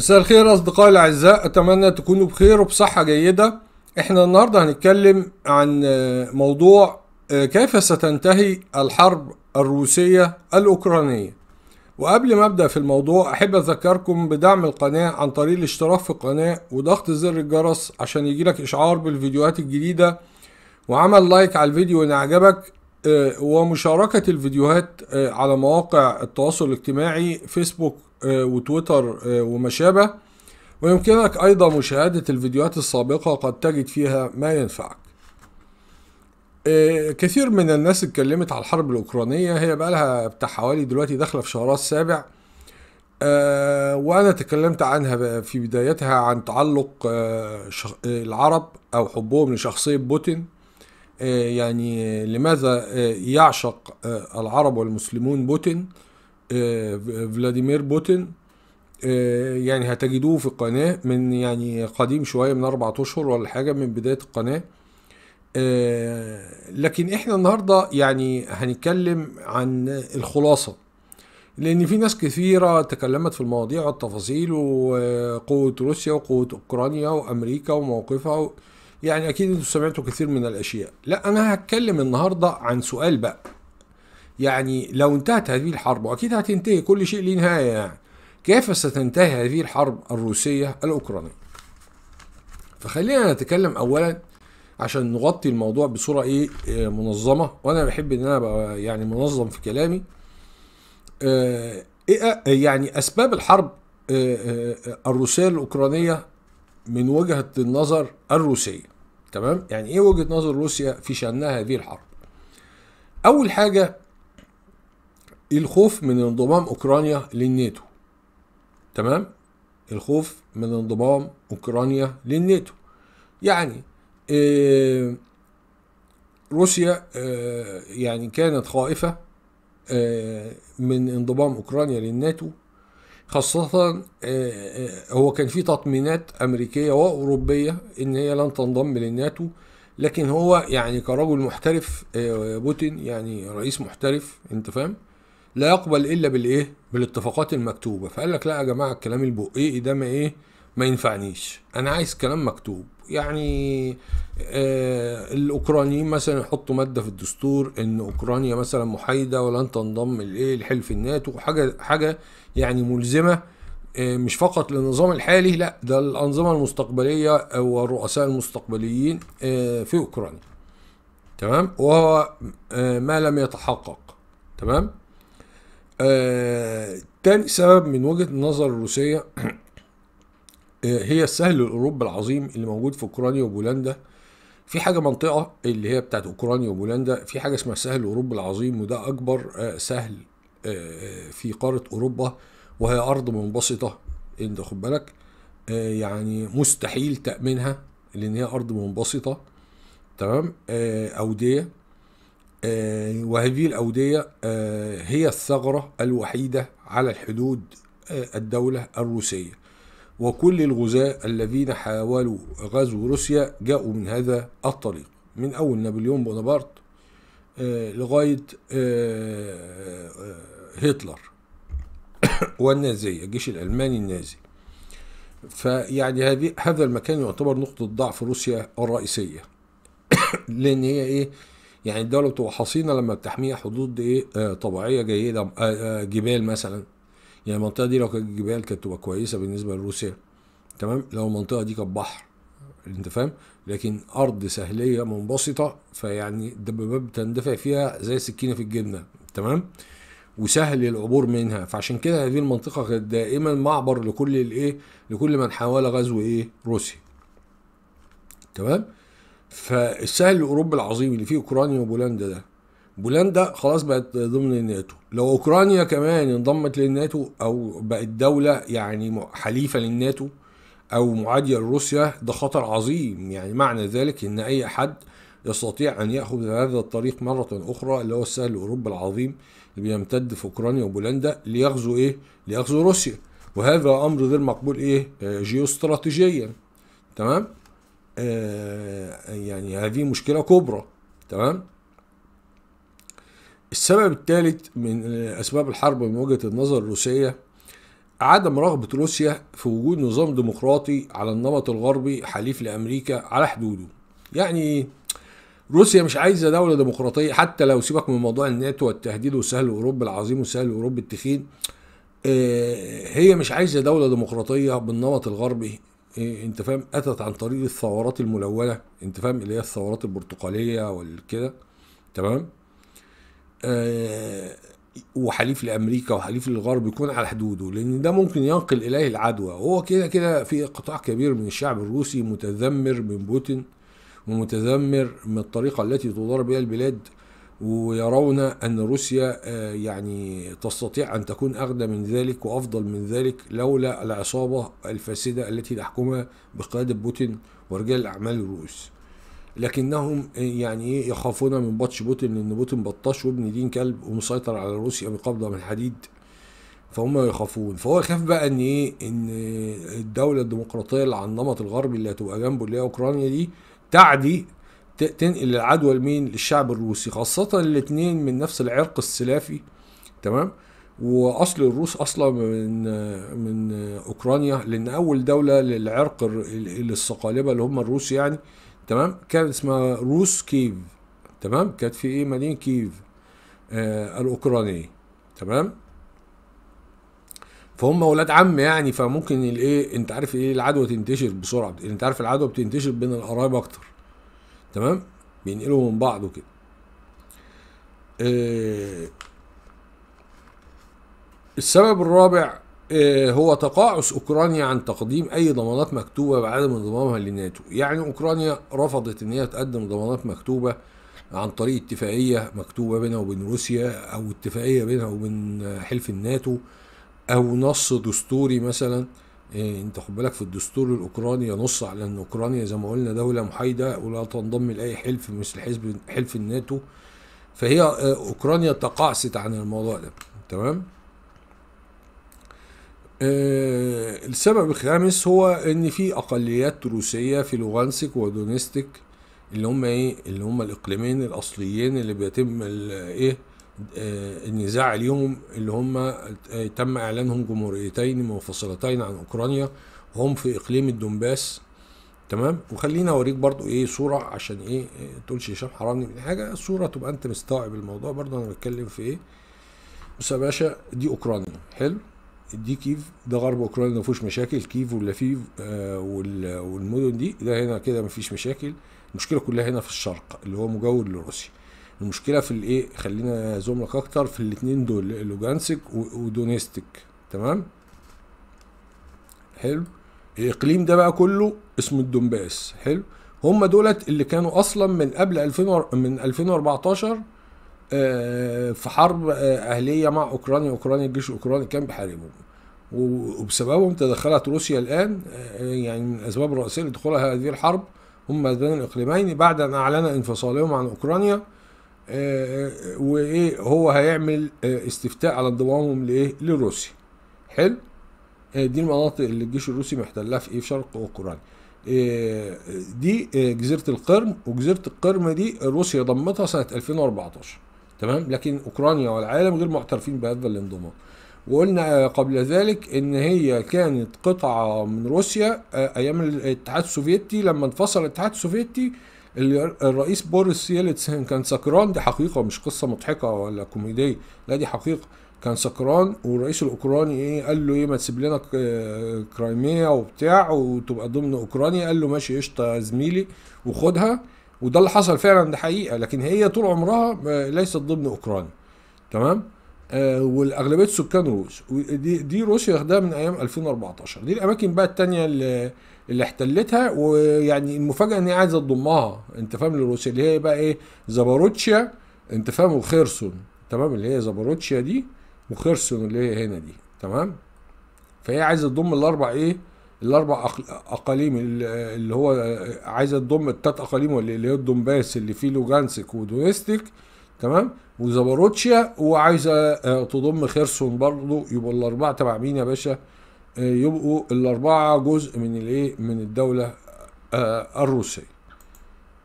مساء الخير أصدقائي الأعزاء أتمنى تكونوا بخير وبصحة جيدة إحنا النهاردة هنتكلم عن آه، موضوع آه، كيف ستنتهي الحرب الروسية الأوكرانية وقبل ما أبدأ في الموضوع أحب أذكركم بدعم القناة عن طريق الاشتراك في القناة وضغط زر الجرس عشان يجيلك إشعار بالفيديوهات الجديدة وعمل لايك على الفيديو إن اعجبك آه، ومشاركة الفيديوهات على مواقع التواصل الاجتماعي فيسبوك آه، وتويتر آه، وما شابه ويمكنك أيضا مشاهدة الفيديوهات السابقة قد تجد فيها ما ينفعك آه، كثير من الناس اتكلمت على الحرب الأوكرانية هي بقى لها بتاع حوالي دلوقتي داخلة في شهرها السابع وأنا تكلمت عنها في بدايتها عن تعلق العرب أو حبهم لشخصية بوتين يعني لماذا يعشق العرب والمسلمون بوتين آه، فلاديمير بوتين آه، يعني هتجدوه في القناة من يعني قديم شوية من أربعة أشهر ولا حاجة من بداية القناة آه، لكن احنا النهاردة يعني هنتكلم عن الخلاصة لأن في ناس كثيرة تكلمت في المواضيع والتفاصيل وقوة روسيا وقوة أوكرانيا وأمريكا وموقفها يعني أكيد أنتوا سمعتوا كثير من الأشياء لا أنا هتكلم النهاردة عن سؤال بقى يعني لو انتهت هذه الحرب واكيد هتنتهي كل شيء له نهايه يعني كيف ستنتهي هذه الحرب الروسيه الاوكرانيه فخلينا نتكلم اولا عشان نغطي الموضوع بصوره ايه آه، منظمه وانا بحب ان انا ابقى يعني منظم في كلامي آه، إيه آه، يعني اسباب الحرب الروسيه الاوكرانيه من وجهه النظر الروسيه تمام يعني ايه وجهه نظر روسيا في شانها هذه الحرب اول حاجه الخوف من انضمام أوكرانيا للناتو تمام الخوف من انضمام أوكرانيا للناتو يعني آه، روسيا آه، يعني كانت خائفة آه، من انضمام أوكرانيا للناتو خاصة هو كان في تطمينات أمريكية وأوروبية إن هي لن تنضم للناتو لكن هو يعني كرجل محترف بوتين يعني رئيس محترف أنت فاهم لا يقبل الا بالايه بالاتفاقات المكتوبه فقال لك لا يا جماعه الكلام البقيقي ده ما ايه ما ينفعنيش انا عايز كلام مكتوب يعني آه الاوكرانيين مثلا يحطوا ماده في الدستور ان اوكرانيا مثلا محايده ولن تنضم لايه لحلف الناتو حاجه حاجه يعني ملزمه آه مش فقط للنظام الحالي لا ده الانظمه المستقبليه والرؤساء المستقبليين آه في اوكرانيا تمام وهو آه، ما لم يتحقق تمام آه، تاني سبب من وجهة النظر الروسية آه، هي السهل الأوروبي العظيم اللي موجود في أوكرانيا وبولندا في حاجة منطقة اللي هي بتاعت أوكرانيا وبولندا في حاجة اسمها السهل الأوروبي العظيم وده أكبر آه، سهل في قارة أوروبا وهي أرض منبسطة أنت خد بالك يعني مستحيل تأمينها لأن هي أرض منبسطة تمام أودية آه، وهذه الأودية آه، هي الثغرة الوحيدة على الحدود آه، الدولة الروسية وكل الغزاة الذين حاولوا غزو روسيا جاءوا من هذا الطريق من أول نابليون بونابرت لغاية هتلر والنازية الجيش الألماني النازي فيعني هذا المكان يعتبر نقطة ضعف روسيا الرئيسية لأن هي إيه يعني الدولة بتبقى حصينة لما بتحميها حدود ايه آه طبيعية جيدة آه آه جبال مثلا يعني المنطقة دي لو كانت جبال كانت تبقى كويسة بالنسبة لروسيا تمام لو المنطقة دي كانت بحر انت فاهم لكن ارض سهلية منبسطة فيعني الدبابات بتندفع فيها زي سكينة في الجبنة تمام وسهل العبور منها فعشان كده هذه المنطقة كانت دائما معبر لكل الايه لكل من حاول غزو ايه روسيا تمام فالسهل الاوروبي العظيم اللي فيه اوكرانيا وبولندا ده بولندا خلاص بقت ضمن الناتو لو اوكرانيا كمان انضمت للناتو او بقت دوله يعني حليفه للناتو او معاديه لروسيا ده خطر عظيم يعني معنى ذلك ان اي حد يستطيع ان ياخذ هذا الطريق مره اخرى اللي هو السهل الاوروبي العظيم اللي بيمتد في اوكرانيا وبولندا ليغزو ايه ليغزو روسيا وهذا امر غير مقبول ايه آه، جيوستراتيجيا تمام آه، يعني هذه مشكلة كبرى تمام السبب الثالث من أسباب الحرب من وجهة النظر الروسية عدم رغبة روسيا في وجود نظام ديمقراطي على النمط الغربي حليف لأمريكا على حدوده يعني روسيا مش عايزة دولة ديمقراطية حتى لو سيبك من موضوع الناتو والتهديد وسهل أوروبا العظيم وسهل أوروبا التخين آه، هي مش عايزة دولة ديمقراطية بالنمط الغربي إيه انت فاهم اتت عن طريق الثورات الملونه انت فاهم اللي هي الثورات البرتقاليه والكده تمام آه وحليف لامريكا وحليف للغرب يكون على حدوده لان ده ممكن ينقل اليه العدوى وهو كده كده في قطاع كبير من الشعب الروسي متذمر من بوتين ومتذمر من الطريقه التي تدار بها البلاد ويرون أن روسيا آه، يعني تستطيع أن تكون أغنى من ذلك وأفضل من ذلك لولا العصابة الفاسدة التي تحكمها بقيادة بوتين ورجال الأعمال الروس لكنهم آه، يعني إيه، يخافون من بطش بوتين لأن بوتين بطاش وابن دين كلب ومسيطر على روسيا بقبضة من الحديد فهم يخافون فهو يخاف بقى ان ايه ان الدوله الديمقراطيه اللي على النمط الغربي اللي هتبقى جنبه اللي هي اوكرانيا دي تعدي تنقل العدوى لمين للشعب الروسي خاصة الاتنين من نفس العرق السلافي تمام واصل الروس اصلا من من اوكرانيا لان اول دوله للعرق للصقالبه اللي هم الروس يعني تمام كان اسمها روس كييف تمام كانت في ايه مدينه كييف آه الاوكرانيه تمام فهم ولاد عم يعني فممكن الايه انت عارف ايه العدوى تنتشر بسرعه انت عارف العدوى بتنتشر بين القرايب اكتر تمام بينقلوا من بعض وكده آه، السبب الرابع آه، هو تقاعس اوكرانيا عن تقديم اي ضمانات مكتوبه بعدم انضمامها للناتو يعني اوكرانيا رفضت ان هي تقدم ضمانات مكتوبه عن طريق اتفاقيه مكتوبه بينها وبين روسيا او اتفاقيه بينها وبين حلف الناتو او نص دستوري مثلا آه إيه انت خد بالك في الدستور الاوكراني ينص على ان اوكرانيا زي ما قلنا دوله محايده ولا تنضم لاي حلف مثل حزب حلف الناتو فهي آه، اوكرانيا تقاعست عن الموضوع ده تمام آه السبب الخامس هو ان في اقليات روسيه في لوغانسك ودونستك اللي هم ايه اللي هم الاقليمين الاصليين اللي بيتم ايه آه، النزاع اليوم اللي هم آه، تم اعلانهم جمهوريتين منفصلتين عن اوكرانيا هم في اقليم الدنباس تمام وخلينا اوريك برضو ايه صوره عشان ايه آه، تقولش هشام حرمني من حاجه صوره تبقى انت مستوعب الموضوع برضو انا بتكلم في ايه بص يا باشا دي اوكرانيا حلو دي كيف ده غرب اوكرانيا ما فيهوش مشاكل كيف واللفيف آه والمدن دي ده هنا كده ما فيش مشاكل المشكله كلها هنا في الشرق اللي هو مجاور لروسيا المشكله في الايه خلينا لك اكتر في الاثنين دول لوجانسك ودونيستك تمام حلو الاقليم ده بقى كله اسمه الدنباس حلو هم دولت اللي كانوا اصلا من قبل 2000 من 2014 آه، في حرب آه، اهليه مع اوكرانيا اوكرانيا الجيش الاوكراني كان بيحاربهم وبسببهم تدخلت روسيا الان آه، يعني من الاسباب الرئيسيه لدخولها هذه الحرب هم البلدان الاقليمين بعد ان اعلن انفصالهم عن اوكرانيا وايه هو هيعمل آه، استفتاء على انضمامهم لايه لروسيا حلو آه، دي المناطق اللي الجيش الروسي محتلها في ايه في شرق اوكرانيا آه، دي جزيره القرم وجزيره القرم دي روسيا ضمتها سنه 2014 تمام لكن اوكرانيا والعالم غير معترفين بهذا الانضمام وقلنا قبل ذلك ان هي كانت قطعه من روسيا ايام الاتحاد السوفيتي لما انفصل الاتحاد السوفيتي الرئيس بوريس يلتسن كان سكران دي حقيقة مش قصة مضحكة ولا كوميدية لا دي حقيقة كان سكران والرئيس الاوكراني ايه قال له ايه ما تسيب لنا كرايميا وبتاع وتبقى ضمن اوكرانيا قال له ماشي قشطه يا زميلي وخدها وده اللي حصل فعلا ده حقيقه لكن هي طول عمرها ليست ضمن اوكرانيا تمام آه والاغلبيه سكان روس دي, دي روسيا واخداها من ايام 2014 دي الاماكن بقى الثانيه اللي اللي احتلتها ويعني المفاجاه ان هي عايزه تضمها انت فاهم لروسيا اللي هي بقى ايه زاباروتشيا انت فاهم وخيرسون تمام اللي هي زاباروتشيا دي وخيرسون اللي هي هنا دي تمام فهي عايزه تضم الاربع ايه الاربع اقاليم اللي هو عايزه تضم الثلاث اقاليم اللي هي الدومباس اللي فيه لوجانسك ودونيستك تمام وزاباروتشيا وعايزه آه، تضم خيرسون برضه يبقى الاربعه تبع مين يا باشا آه، يبقوا الاربعه جزء من الايه من الدوله آه، الروسيه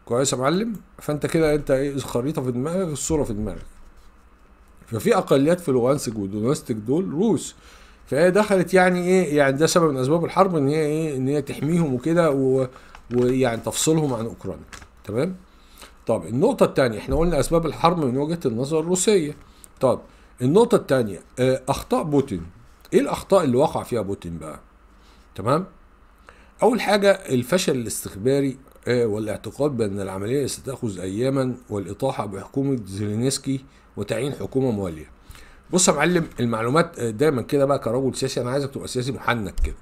كويس يا معلم فانت كده انت ايه الخريطه في دماغك الصوره في دماغك ففي اقليات في لوغانسك ودونستك دول روس فهي دخلت يعني ايه يعني ده سبب من اسباب الحرب ان هي ايه ان هي تحميهم وكده ويعني تفصلهم عن اوكرانيا تمام طب النقطة الثانية احنا قلنا اسباب الحرب من وجهة النظر الروسية طب النقطة الثانية آه، اخطاء بوتين ايه الاخطاء اللي وقع فيها بوتين بقى تمام اول حاجه الفشل الاستخباري آه، والاعتقاد بان العمليه ستاخذ اياما والاطاحه بحكومه زيلينسكي وتعيين حكومه مواليه بص يا معلم المعلومات آه، دايما كده بقى كرجل سياسي انا عايزك تبقى سياسي محنك كده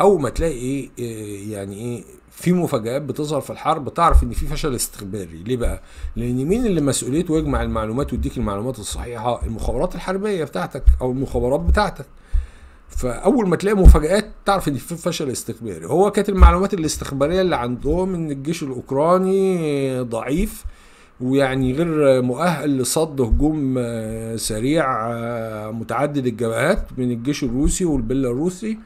اول ما تلاقي ايه, إيه يعني ايه في مفاجآت بتظهر في الحرب تعرف ان في فشل استخباري ليه بقى لان مين اللي مسؤوليته يجمع المعلومات ويديك المعلومات الصحيحه المخابرات الحربيه بتاعتك او المخابرات بتاعتك فاول ما تلاقي مفاجات تعرف ان في فشل استخباري هو كانت المعلومات الاستخباريه اللي عندهم ان الجيش الاوكراني ضعيف ويعني غير مؤهل لصد هجوم آه، سريع آه، متعدد الجبهات من الجيش الروسي والبيلاروسي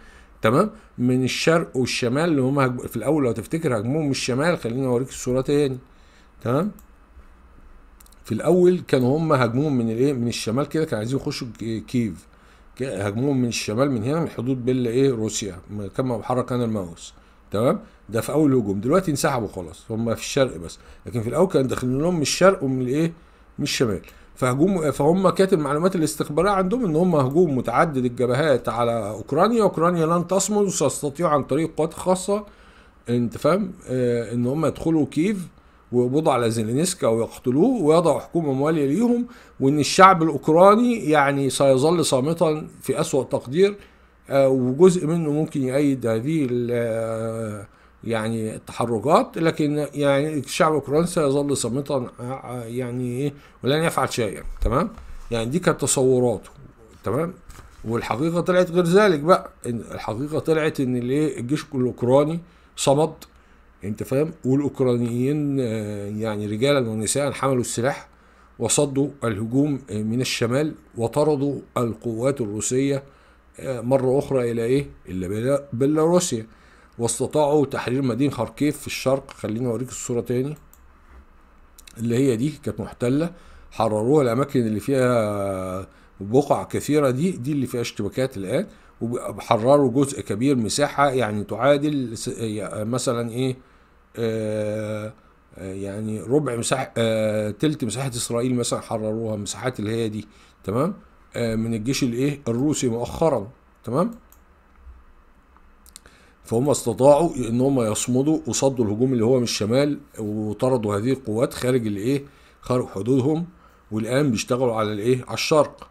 تمام من الشرق والشمال اللي هم في الاول لو تفتكر هجموهم من الشمال خليني اوريك الصوره تاني تمام في الاول كانوا هم هاجموهم من الايه من الشمال كده كانوا عايزين يخشوا كييف هاجموهم من الشمال من هنا من حدود بين ايه روسيا كما بحرك انا الماوس تمام ده في اول هجوم دلوقتي انسحبوا خلاص هم في الشرق بس لكن في الاول كان داخلين لهم من الشرق ومن الايه من الشمال فهجوم فهم كاتب المعلومات الاستخباريه عندهم ان هم هجوم متعدد الجبهات على اوكرانيا اوكرانيا لن تصمد وستستطيع عن طريق قوات خاصه انت فاهم آه ان هم يدخلوا كييف ويقبضوا على زيلينسكا ويقتلوه ويضعوا حكومة موالية ليهم وإن الشعب الأوكراني يعني سيظل صامتا في أسوأ تقدير آه، وجزء منه ممكن يؤيد هذه آه، يعني التحركات لكن يعني الشعب الأوكراني سيظل صامتا آه، يعني إيه، ولن يفعل شيئا تمام يعني دي كانت تصوراته تمام والحقيقة طلعت غير ذلك بقى الحقيقة طلعت إن الجيش الأوكراني صمد انت فاهم والاوكرانيين آه، يعني رجالا ونساء حملوا السلاح وصدوا الهجوم آه، من الشمال وطردوا القوات الروسيه آه، مره اخرى الى ايه الى بيلاروسيا واستطاعوا تحرير مدينه خاركيف في الشرق خليني اوريك الصوره تاني اللي هي دي كانت محتله حرروها الاماكن اللي فيها بقع كثيره دي دي اللي فيها اشتباكات الان وحرروا جزء كبير مساحه يعني تعادل يعني مثلا ايه آه، آه، يعني ربع مساحه آه، تلت مساحه اسرائيل مثلا حرروها مساحات اللي هي دي تمام من الجيش الايه الروسي مؤخرا تمام فهم استطاعوا ان هم يصمدوا وصدوا الهجوم اللي هو من الشمال وطردوا هذه القوات خارج الايه خارج حدودهم والان بيشتغلوا على الايه على الشرق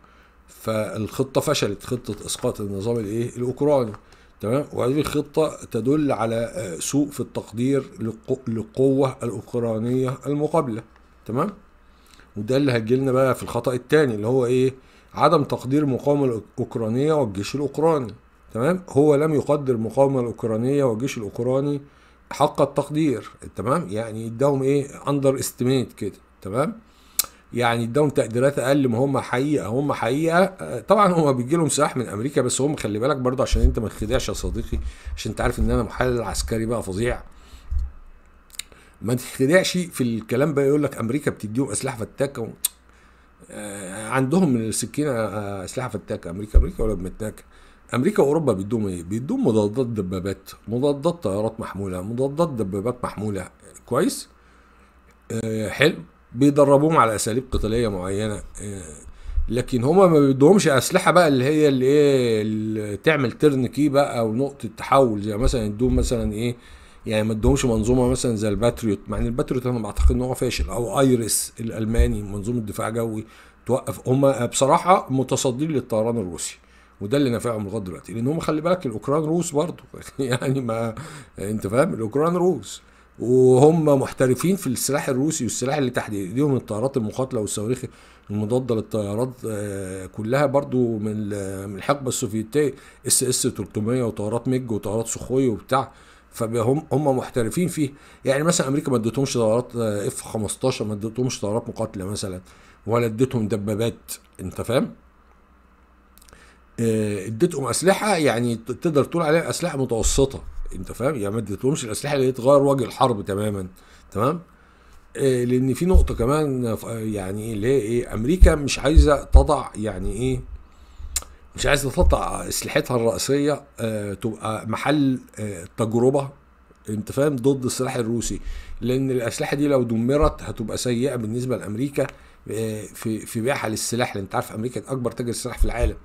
فالخطه فشلت خطه اسقاط النظام الايه الاوكراني تمام وهذه خطة تدل على آه، سوء في التقدير للقوة الأوكرانية المقابلة تمام وده اللي هيجيلنا بقى في الخطأ الثاني اللي هو إيه عدم تقدير المقاومة الأوكرانية والجيش الأوكراني تمام هو لم يقدر المقاومة الأوكرانية والجيش الأوكراني حق التقدير تمام يعني اداهم ايه اندر استيميت كده تمام يعني اداهم تقديرات اقل ما هم حقيقه هم حقيقه آه، طبعا هم بيجي لهم سلاح من امريكا بس هم خلي بالك برضه عشان انت ما تخدعش يا صديقي عشان انت عارف ان انا محلل عسكري بقى فظيع ما تخدعش في الكلام بقى يقول لك امريكا بتديهم اسلحه فتاكه و... آه، عندهم من السكينه آه، اسلحه فتاكه امريكا امريكا ولا بمتناكه امريكا واوروبا بيدوهم ايه؟ بيدوهم مضادات دبابات، مضادات طيارات محموله، مضادات دبابات محموله، كويس؟ آه حلو بيدربوهم على اساليب قتاليه معينه آه، لكن هما ما بيدوهمش اسلحه بقى اللي هي اللي ايه اللي تعمل ترن كي بقى او نقطه تحول زي مثلا يدوهم مثلا ايه يعني ما ادوهمش منظومه مثلا زي الباتريوت مع ان الباتريوت انا بعتقد ان هو فاشل او ايرس الالماني منظومه دفاع جوي توقف هما بصراحه متصدين للطيران الروسي وده اللي نافعهم لغايه دلوقتي لان هم خلي بالك الاوكران روس برضه يعني ما انت فاهم الاوكران روس وهم محترفين في السلاح الروسي والسلاح اللي تحت ايديهم الطيارات المقاتله والصواريخ المضاده للطيارات آه، كلها برضو من الحقبه السوفيتيه اس اس 300 وطيارات ميج وطيارات سخوي وبتاع فهم هم محترفين فيه يعني مثلا امريكا ما ادتهمش طيارات آه، اف 15 ما ادتهمش طيارات مقاتله مثلا ولا ادتهم دبابات انت فاهم آه، ادتهم اسلحه يعني تقدر تقول عليها اسلحه متوسطه انت فاهم يعني ما اديتلهمش الاسلحه اللي تغير وجه الحرب تماما تمام آه، لان في نقطه كمان يعني إيه، اللي هي ايه امريكا مش عايزه تضع يعني ايه مش عايزه تضع اسلحتها الرئيسيه آه تبقى محل آه تجربه انت فاهم ضد السلاح الروسي لان الاسلحه دي لو دمرت هتبقى سيئه بالنسبه لامريكا آه، في في بيعها للسلاح لان انت عارف امريكا اكبر تاجر سلاح في العالم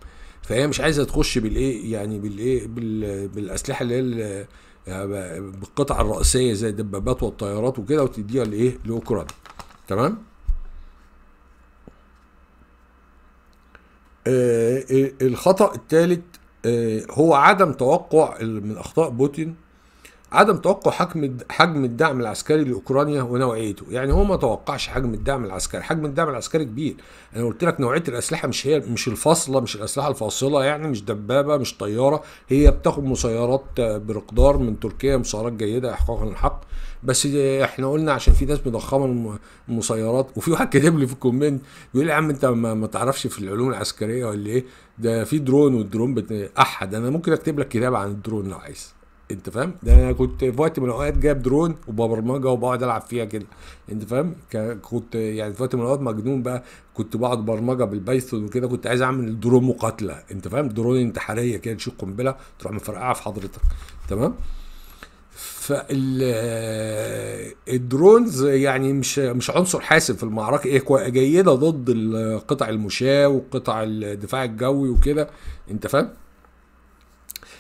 فهي مش عايزه تخش بالايه يعني بالايه بالاسلحه اللي هي يعني بالقطع الرئيسيه زي الدبابات والطيارات وكده وتديها لايه لاوكرانيا تمام آه, آه، الخطا الثالث آه هو عدم توقع من اخطاء بوتين عدم توقع حجم حجم الدعم العسكري لاوكرانيا ونوعيته يعني هو ما توقعش حجم الدعم العسكري حجم الدعم العسكري كبير انا قلت لك نوعيه الاسلحه مش هي مش الفاصله مش الاسلحه الفاصله يعني مش دبابه مش طياره هي بتاخد مسيرات برقدار من تركيا مسيرات جيده احقاقا للحق بس احنا قلنا عشان في ناس مضخمه المسيرات وفي واحد كاتب لي في الكومنت بيقول لي يا عم انت ما, ما تعرفش في العلوم العسكريه ولا ايه ده في درون والدرون احد انا ممكن اكتب لك كتاب عن الدرون لو عايز انت فاهم ده انا كنت في وقت من الاوقات جايب درون وببرمجه وبقعد العب فيها كده انت فاهم كنت يعني في وقت من الاوقات مجنون بقى كنت بقعد برمجه بالبايثون وكده كنت عايز اعمل درون مقاتله انت فاهم درون انتحاريه كده تشيل قنبله تروح مفرقعه في حضرتك تمام فال آه، الدرونز يعني مش مش عنصر حاسم في المعركه هي جيده ضد القطع المشاة وقطع الدفاع الجوي وكده انت فاهم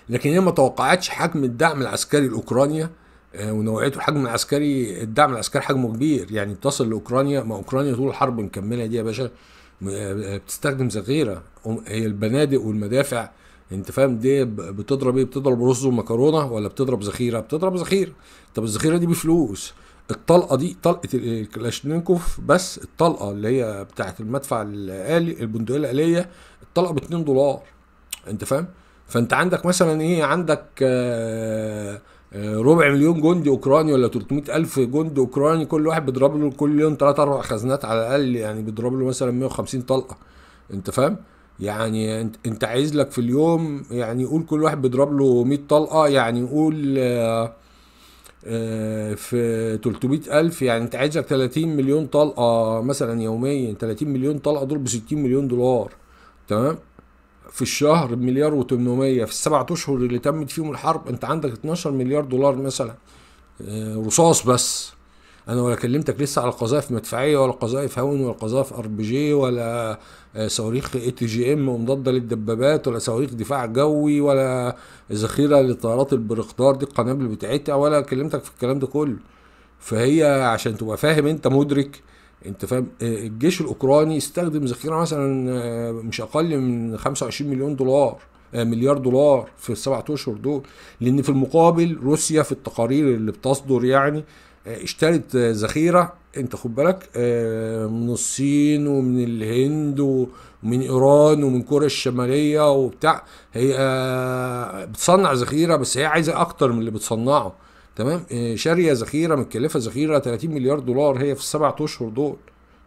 لكن هي ما توقعتش حجم الدعم العسكري لاوكرانيا آه، ونوعيته الحجم العسكري الدعم العسكري حجمه كبير يعني اتصل لاوكرانيا ما اوكرانيا طول الحرب مكمله دي يا باشا آه، آه، بتستخدم ذخيره هي البنادق والمدافع انت فاهم دي بتضرب ايه بتضرب رز ومكرونه ولا بتضرب ذخيره بتضرب ذخيره طب الذخيره دي بفلوس الطلقه دي طلقه الكلاشنيكوف بس الطلقه اللي هي بتاعه المدفع الالي البندقيه الاليه الطلقه ب 2 دولار انت فاهم فانت عندك مثلا ايه عندك آه، آه، ربع مليون جندي اوكراني ولا 300 الف جندي اوكراني كل واحد بيضرب له كل يوم ثلاث اربع خزنات على الاقل يعني بيضرب له مثلا 150 طلقه انت فاهم يعني انت عايز لك في اليوم يعني قول كل واحد بيضرب له 100 طلقه يعني قول آه، في 300 ألف يعني أنت عايز لك 30 مليون طلقة مثلا يوميا 30 مليون طلقة دول ب 60 مليون دولار تمام في الشهر مليار و800 في السبعة اشهر اللي تمت فيهم الحرب انت عندك 12 مليار دولار مثلا آه، رصاص بس انا ولا كلمتك لسه على قذائف مدفعيه ولا قذائف هاون ولا قذائف ار بي جي ولا آه، صواريخ اي تي جي ام مضاده للدبابات ولا صواريخ دفاع جوي ولا ذخيره للطيارات البرقدار دي القنابل بتاعتها ولا كلمتك في الكلام ده كله فهي عشان تبقى فاهم انت مدرك انت فاهم آه، الجيش الاوكراني استخدم ذخيره مثلا آه، مش اقل من 25 مليون دولار آه، مليار دولار في السبعة اشهر دول لان في المقابل روسيا في التقارير اللي بتصدر يعني اشترت ذخيره انت خد بالك من الصين ومن الهند ومن ايران ومن كوريا الشماليه وبتاع هي بتصنع ذخيره بس هي عايزه اكتر من اللي بتصنعه تمام آه، شاريه ذخيره متكلفه ذخيره 30 مليار دولار هي في السبع اشهر دول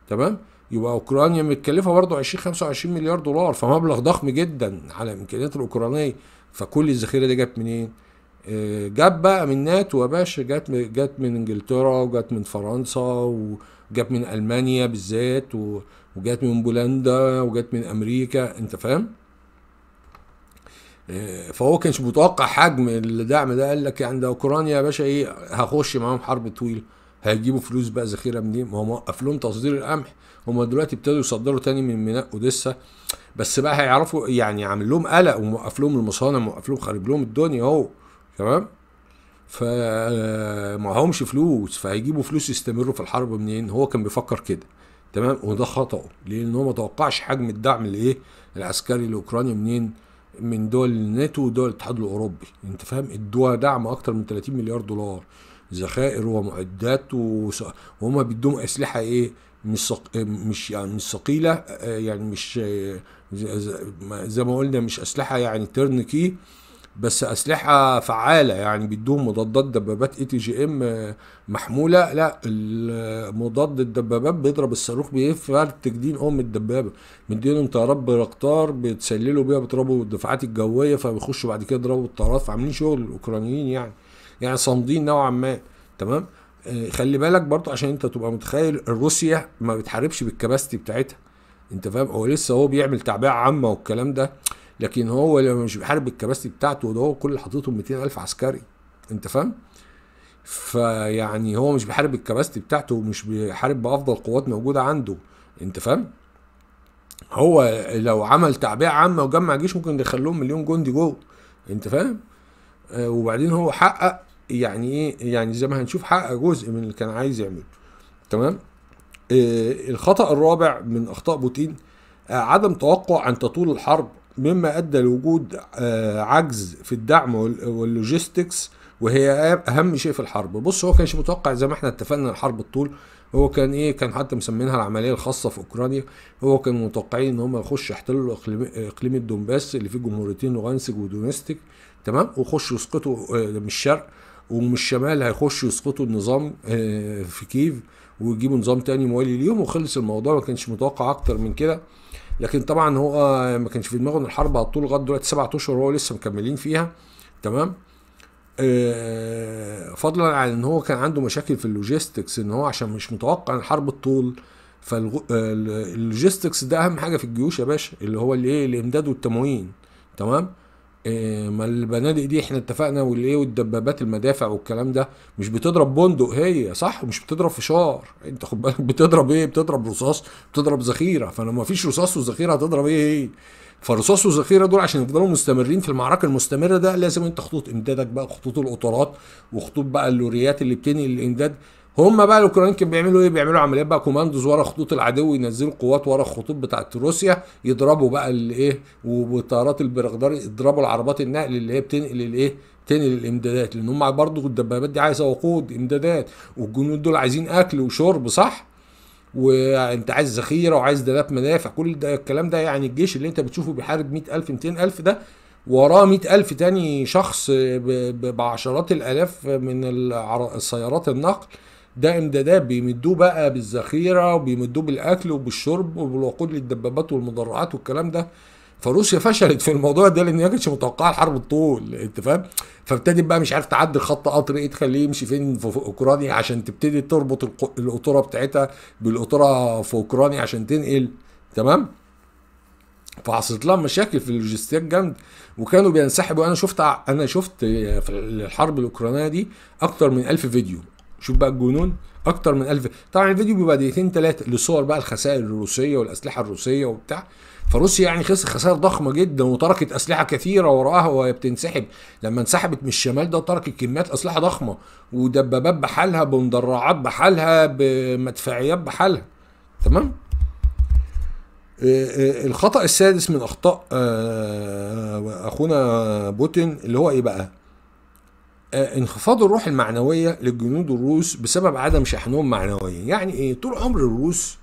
تمام يبقى اوكرانيا متكلفه برضه 20 25 مليار دولار فمبلغ ضخم جدا على الامكانيات الاوكرانيه فكل الذخيره دي جت منين؟ آه، جت بقى من ناتو يا باشا جت جت من انجلترا وجت من فرنسا وجت من المانيا بالذات وجت من بولندا وجت من امريكا انت فاهم؟ إيه، فهو كانش متوقع حجم الدعم ده قال لك يعني ده اوكرانيا يا باشا ايه هخش معاهم حرب طويله هيجيبوا فلوس بقى ذخيره منين؟ ما هو موقف لهم تصدير القمح هم دلوقتي ابتدوا يصدروا تاني من ميناء اوديسا بس بقى هيعرفوا يعني عامل لهم قلق وموقف لهم المصانع موقف لهم خارج لهم الدنيا اهو تمام؟ فمعهمش آه، فلوس فهيجيبوا فلوس يستمروا في الحرب منين؟ هو كان بيفكر كده تمام وده خطأه لان هو ما توقعش حجم الدعم الايه؟ العسكري لاوكرانيا منين؟ من دول الناتو ودول الاتحاد الاوروبي انت فاهم ادوها دعم اكتر من 30 مليار دولار ذخائر ومعدات وهم بيدوهم اسلحه ايه مش سق... مش يعني مش ثقيله آه، يعني مش آه، زي ما قلنا مش اسلحه يعني ترنكي بس اسلحه فعاله يعني بيدوهم مضادات دبابات اي تي جي ام محموله لا مضاد الدبابات بيضرب الصاروخ بيفرتك دين ام الدبابه مدينهم طيارات برقطار بيتسللوا بيها بيضربوا الدفاعات الجويه فبيخشوا بعد كده يضربوا الطيارات فعاملين شغل الاوكرانيين يعني يعني صامدين نوعا ما تمام آه، خلي بالك برضو عشان انت تبقى متخيل روسيا ما بتحاربش بالكباستي بتاعتها انت فاهم هو لسه هو بيعمل تعبئه عامه والكلام ده لكن هو لما مش بيحارب الكباستي بتاعته ده هو كل اللي حاططه 200000 عسكري انت فاهم؟ فيعني هو مش بيحارب الكباستي بتاعته ومش بيحارب بافضل قوات موجوده عنده انت فاهم؟ هو لو عمل تعبئه عامه وجمع جيش ممكن يخلوهم مليون جندي جوه انت فاهم؟ آه وبعدين هو حقق يعني ايه يعني زي ما هنشوف حقق جزء من اللي كان عايز يعمله تمام؟ آه الخطا الرابع من اخطاء بوتين آه، عدم توقع ان تطول الحرب مما أدى لوجود آه، عجز في الدعم واللوجيستكس وهي أهم شيء في الحرب بص هو كانش متوقع زي ما احنا اتفقنا الحرب الطول هو كان ايه كان حتى مسمينها العمليه الخاصه في اوكرانيا هو كان متوقعين ان هم يخشوا يحتلوا اقليم الدومباس اللي فيه جمهوريتين لوغانسك ودونستك تمام ويخشوا يسقطوا آه، من الشرق ومن الشمال هيخشوا يسقطوا النظام آه، في كييف ويجيبوا نظام تاني موالي ليهم وخلص الموضوع ما كانش متوقع اكتر من كده لكن طبعا هو ما كانش في دماغه ان الحرب هتطول لغايه دلوقتي سبعة اشهر وهو لسه مكملين فيها تمام آه، فضلا عن ان هو كان عنده مشاكل في اللوجيستكس ان هو عشان مش متوقع ان الحرب تطول فاللوجيستكس ده اهم حاجه في الجيوش يا باشا اللي هو الايه الامداد والتموين تمام آه، ما البنادق دي احنا اتفقنا والايه والدبابات المدافع والكلام ده مش بتضرب بندق هي صح ومش بتضرب فشار انت خد بالك بتضرب ايه بتضرب رصاص بتضرب ذخيره فلو ما فيش رصاص وذخيره هتضرب ايه هي فرصاص وذخيره دول عشان يفضلوا مستمرين في المعركه المستمره ده لازم انت خطوط امدادك بقى خطوط القطارات وخطوط بقى اللوريات اللي بتنقل الامداد هم بقى الاوكرانيين كانوا بيعملوا ايه بيعملوا عمليات بقى كوماندوز ورا خطوط العدو ينزلوا قوات ورا الخطوط بتاعت روسيا يضربوا بقى الايه وطيارات البرغدار يضربوا العربات النقل اللي هي بتنقل الايه تنقل الامدادات لان هم برضه الدبابات دي عايزه وقود امدادات والجنود دول عايزين اكل وشرب صح وانت عايز ذخيره وعايز دباب مدافع كل ده الكلام ده يعني الجيش اللي انت بتشوفه بيحارب 100000 200000 ده وراه 100000 تاني شخص بعشرات الالاف من السيارات النقل ده امدادات بيمدوه بقى بالذخيره وبيمدوه بالاكل وبالشرب وبالوقود للدبابات والمدرعات والكلام ده فروسيا فشلت في الموضوع ده لان هي كانتش متوقعه الحرب الطول انت فاهم فابتدت بقى مش عارف تعدي خط قطر ايه تخليه يمشي فين في اوكرانيا عشان تبتدي تربط القطوره بتاعتها بالقطوره في اوكرانيا عشان تنقل تمام فحصلت لها مشاكل في اللوجستيات جامد وكانوا بينسحبوا انا شفت انا شفت في الحرب الاوكرانيه دي اكتر من ألف فيديو شوف بقى الجنون اكتر من 1000 طبعا الفيديو بيبقى دقيقتين ثلاثه لصور بقى الخسائر الروسيه والاسلحه الروسيه وبتاع فروسيا يعني خسر خسائر ضخمه جدا وتركت اسلحه كثيره وراها وهي بتنسحب لما انسحبت من الشمال ده تركت كميات اسلحه ضخمه ودبابات بحالها بمدرعات بحالها بمدفعيات بحالها تمام آه، آه، الخطا السادس من اخطاء آه، اخونا بوتين اللي هو ايه بقى آه، انخفاض الروح المعنويه للجنود الروس بسبب عدم شحنهم معنويا يعني ايه طول عمر الروس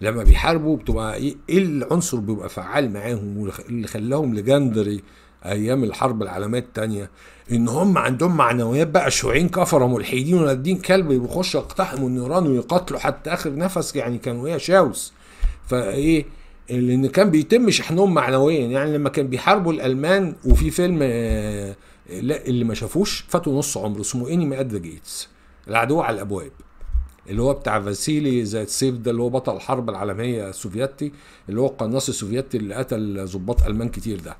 لما بيحاربوا بتبقى ايه, إيه العنصر بيبقى فعال معاهم اللي خلاهم لجندري ايام الحرب العالميه الثانيه ان هم عندهم معنويات بقى شعين كفره ملحدين ونادين كلب بيخشوا يقتحموا النيران ويقاتلوا حتى اخر نفس يعني كانوا ايه شاوس فايه لان كان بيتم شحنهم معنويا يعني لما كان بيحاربوا الالمان وفي فيلم آه لا اللي ما شافوش فاتوا نص عمره اسمه انمي ات ذا جيتس العدو على الابواب اللي هو بتاع فاسيلي زي سيف ده اللي هو بطل الحرب العالميه السوفيتي اللي هو القناص السوفيتي اللي قتل ظباط المان كتير ده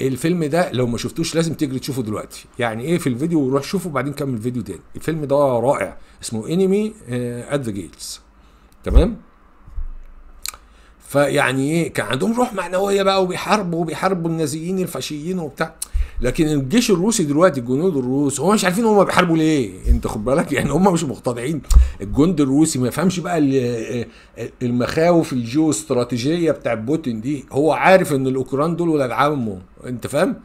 الفيلم ده لو ما شفتوش لازم تجري تشوفه دلوقتي يعني ايه في الفيديو وروح شوفه وبعدين كمل الفيديو تاني الفيلم ده رائع اسمه انمي ات آه، ذا جيتس تمام فيعني ايه كان عندهم روح معنويه بقى وبيحاربوا وبيحاربوا النازيين الفاشيين وبتاع لكن الجيش الروسي دلوقتي الجنود الروس هم مش عارفين هم بيحاربوا ليه انت خد بالك يعني هم مش مقتنعين الجند الروسي ما يفهمش بقى المخاوف الجيو استراتيجيه بتاع بوتين دي هو عارف ان الاوكران دول ولاد عمه انت فاهم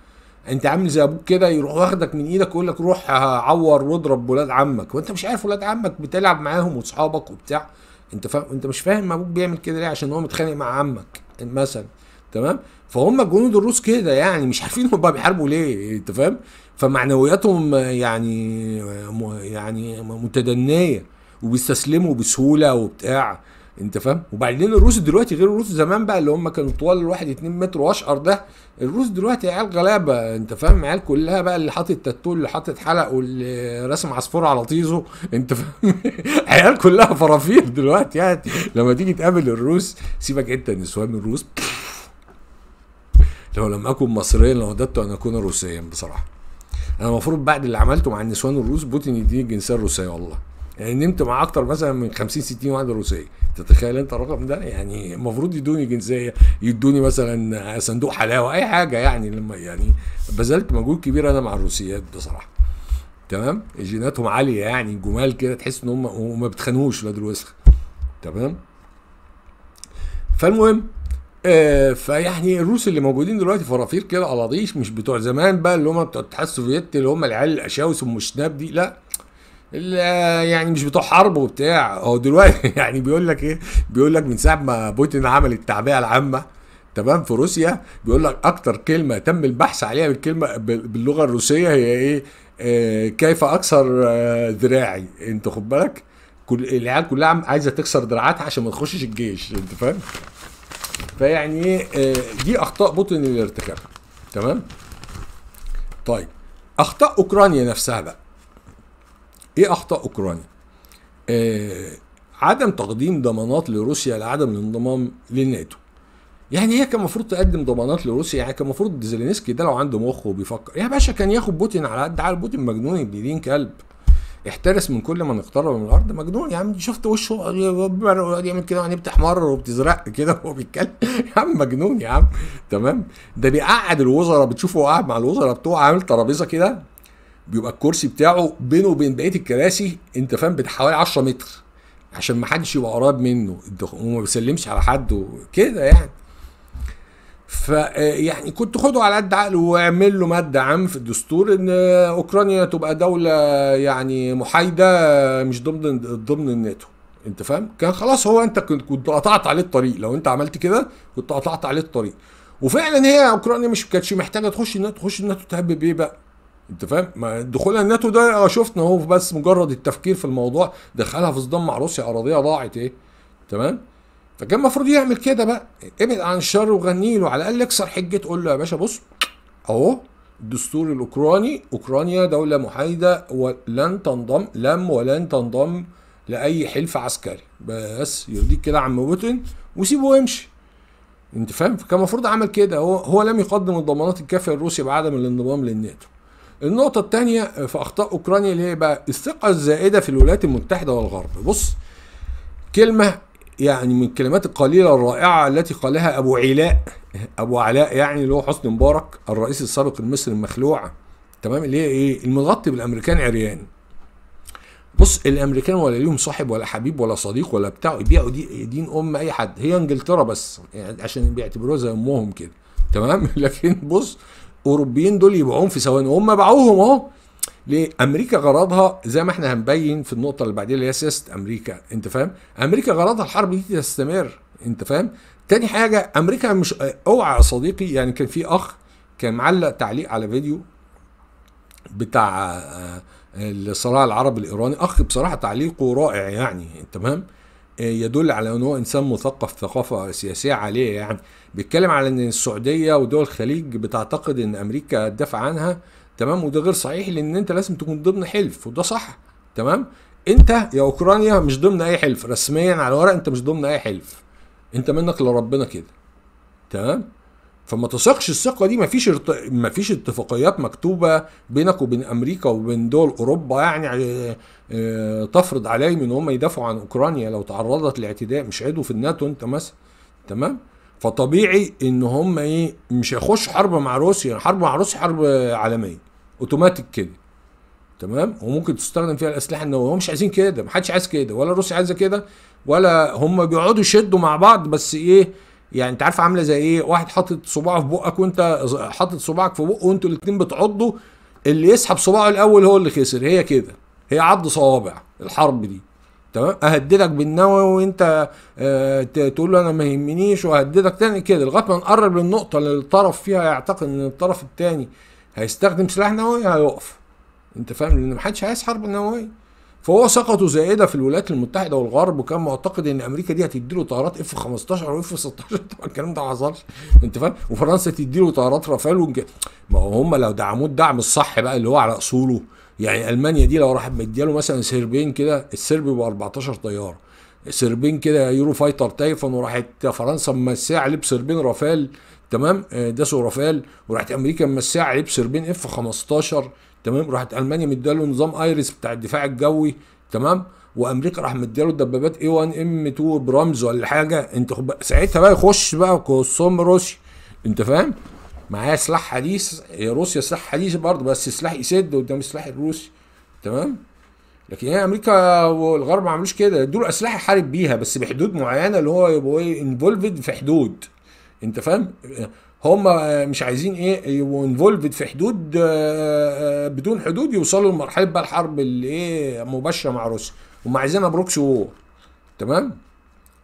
انت عامل زي ابوك كده يروح واخدك من ايدك ويقول لك روح عور واضرب ولاد عمك وانت مش عارف ولاد عمك بتلعب معاهم واصحابك وبتاع انت فاهم انت مش فاهم ابوك بيعمل كده ليه عشان هو متخانق مع عمك مثلا تمام فهم جنود الروس كده يعني مش عارفين هم بيحاربوا ليه انت فاهم فمعنوياتهم يعني يعني متدنيه وبيستسلموا بسهوله وبتاع انت فاهم وبعدين الروس دلوقتي غير الروس زمان بقى اللي هم كانوا طوال الواحد 2 متر واشقر ده الروس دلوقتي عيال غلابه انت فاهم عيال كلها بقى اللي حاطط تاتو اللي حاطط حلق واللي رسم عصفور على طيزه انت فاهم عيال كلها فرافير دلوقتي يعني لما تيجي تقابل الروس سيبك انت نسوان الروس لو لم اكن مصريا لوددت ان اكون روسيا بصراحه انا المفروض بعد اللي عملته مع النسوان الروس بوتين يديني الجنسيه الروسيه والله يعني نمت مع اكتر مثلا من 50 60 واحده روسيه تتخيل انت الرقم ده يعني المفروض يدوني جنسيه يدوني مثلا صندوق حلاوه اي حاجه يعني لما يعني بذلت مجهود كبير انا مع الروسيات بصراحه تمام جيناتهم عاليه يعني جمال كده تحس ان هم وما بيتخانقوش لا دول تمام فالمهم آه، فيعني الروس اللي موجودين دلوقتي فرافير كده ضيش مش بتوع زمان بقى اللي هم بتوع الاتحاد السوفيتي اللي هم العيال الاشاوس والمشناب دي لا يعني مش بتوع حرب وبتاع هو دلوقتي يعني بيقول لك ايه بيقول لك من ساعه ما بوتين عمل التعبئه العامه تمام في روسيا بيقول لك اكتر كلمه تم البحث عليها بالكلمه باللغه الروسيه هي ايه آه كيف اكسر آه ذراعي انت خد بالك كل العيال كلها عايزه تكسر دراعاتها عشان ما تخشش الجيش انت فاهم فيعني ايه آه، دي اخطاء بوتين اللي ارتكبها تمام طيب اخطاء اوكرانيا نفسها بقى ايه اخطاء اوكرانيا آه عدم تقديم ضمانات لروسيا لعدم الانضمام للناتو يعني هي كان المفروض تقدم ضمانات لروسيا يعني كان المفروض زيلينسكي ده لو عنده مخ وبيفكر يا باشا كان ياخد بوتين على قد عقل بوتين مجنون ابن دين كلب احترس من كل من اقترب من الارض مجنون يا عم شفت وشه يعمل كده يعني بتحمر وبتزرق كده وهو بيتكلم يا عم مجنون يا عم تمام ده بيقعد الوزراء بتشوفه قاعد مع الوزراء بتوعه عامل ترابيزه كده بيبقى الكرسي بتاعه بينه وبين بقيه الكراسي انت فاهم بحوالي 10 متر عشان ما حدش يبقى قريب منه وما بيسلمش على حد وكده يعني فيعني آه، كنت خده على قد عقله واعمل له ماده عام في الدستور ان آه، اوكرانيا تبقى دوله يعني محايده آه، مش ضمن ضمن الناتو انت فاهم كان خلاص هو انت كنت قطعت عليه الطريق لو انت عملت كده كنت قطعت عليه الطريق وفعلا هي اوكرانيا مش كانتش محتاجه تخش الناتو تخش الناتو تهبب بيه بقى انت فاهم دخولها الناتو ده شفنا اهو بس مجرد التفكير في الموضوع دخلها في صدام مع روسيا اراضيها ضاعت ايه تمام فكان المفروض يعمل كده بقى ابعد عن الشر وغني له على الاقل اكسر حجه قول له يا باشا بص اهو الدستور الاوكراني اوكرانيا دوله محايده ولن تنضم لم ولن تنضم لاي حلف عسكري بس يرضيك كده عم بوتين وسيبه يمشي انت فاهم فكان المفروض عمل كده هو هو لم يقدم الضمانات الكافيه لروسيا بعدم الانضمام للناتو النقطة الثانية في أخطاء أوكرانيا اللي هي بقى الثقة الزائدة في الولايات المتحدة والغرب بص كلمة يعني من الكلمات القليله الرائعه التي قالها ابو علاء ابو علاء يعني اللي هو حسني مبارك الرئيس السابق المصري المخلوع تمام اللي هي ايه المغطي بالامريكان عريان بص الامريكان ولا ليهم صاحب ولا حبيب ولا صديق ولا بتاع يبيعوا دي دين ام اي حد هي انجلترا بس يعني عشان بيعتبروها زي امهم كده تمام لكن بص اوروبيين دول يبيعوهم في ثواني وهم باعوهم اهو ليه؟ امريكا غرضها زي ما احنا هنبين في النقطه اللي بعدين اللي هي سياسه امريكا انت فاهم؟ امريكا غرضها الحرب دي تستمر انت فاهم؟ تاني حاجه امريكا مش اوعى يا صديقي يعني كان في اخ كان معلق تعليق على فيديو بتاع آه، الصراع العربي الايراني اخ بصراحه تعليقه رائع يعني تمام؟ آه، يدل على ان هو انسان مثقف ثقافه سياسيه عاليه يعني بيتكلم على ان السعوديه ودول الخليج بتعتقد ان امريكا تدافع عنها تمام وده غير صحيح لان انت لازم تكون ضمن حلف وده صح تمام انت يا اوكرانيا مش ضمن اي حلف رسميا على الورق انت مش ضمن اي حلف انت منك لربنا كده تمام فما تثقش الثقه دي مفيش ارت... مفيش اتفاقيات مكتوبه بينك وبين امريكا وبين دول اوروبا يعني آه، آه، تفرض عليهم ان هم يدافعوا عن اوكرانيا لو تعرضت لاعتداء مش عدو في الناتو انت مثلا تمام فطبيعي ان هم ايه مش هيخشوا حرب مع روسيا حرب مع روسيا حرب عالميه اوتوماتيك كده تمام وممكن تستخدم فيها الاسلحه النوويه هم مش عايزين كده محدش عايز كده ولا روسيا عايزه كده ولا هم بيقعدوا يشدوا مع بعض بس ايه يعني انت عارف عامله زي ايه واحد حاطط صباعه في بقك وانت حاطط صباعك في بقه وانتوا الاثنين بتعضوا اللي يسحب صباعه الاول هو اللي خسر هي كده هي عض صوابع الحرب دي تمام اهددك بالنووي وانت اه تقول له انا ما يهمنيش واهددك تاني كده لغايه ما نقرب للنقطه اللي الطرف فيها يعتقد ان الطرف التاني هيستخدم سلاح نووي هيقف انت فاهم لان محدش عايز حرب نوويه فهو سقطه زائده في الولايات المتحده والغرب وكان معتقد ان امريكا دي هتديله طيارات اف 15 واف 16 طبعا الكلام ده ما حصلش انت فاهم وفرنسا تديله طيارات رافال والج... ما هم لو دعموه الدعم الصح بقى اللي هو على اصوله يعني المانيا دي لو راحت مدياله مثلا سربين كده السرب ب 14 طياره سربين كده يورو فايتر تايفون وراحت فرنسا موسعه عليه بسربين رافال تمام آه، ده رافال وراحت امريكا ممسعه عيب بين اف 15 تمام راحت المانيا مدياله نظام ايريس بتاع الدفاع الجوي تمام وامريكا راح مدياله دبابات اي 1 ام 2 برامز ولا حاجه انت ساعتها بقى يخش بقى قسام روسيا انت فاهم معاه سلاح حديث روسيا سلاح حديث برضه بس سلاح يسد قدام السلاح الروسي تمام لكن هي امريكا والغرب ما عملوش كده دول اسلحه يحارب بيها بس بحدود معينه اللي هو يبقوا انفولفد إيه، في حدود انت فاهم هم مش عايزين ايه وانفولفد في حدود آه، آه، بدون حدود يوصلوا لمرحله بقى الحرب اللي ايه مباشره مع روسيا هم عايزينها بروكسي وور تمام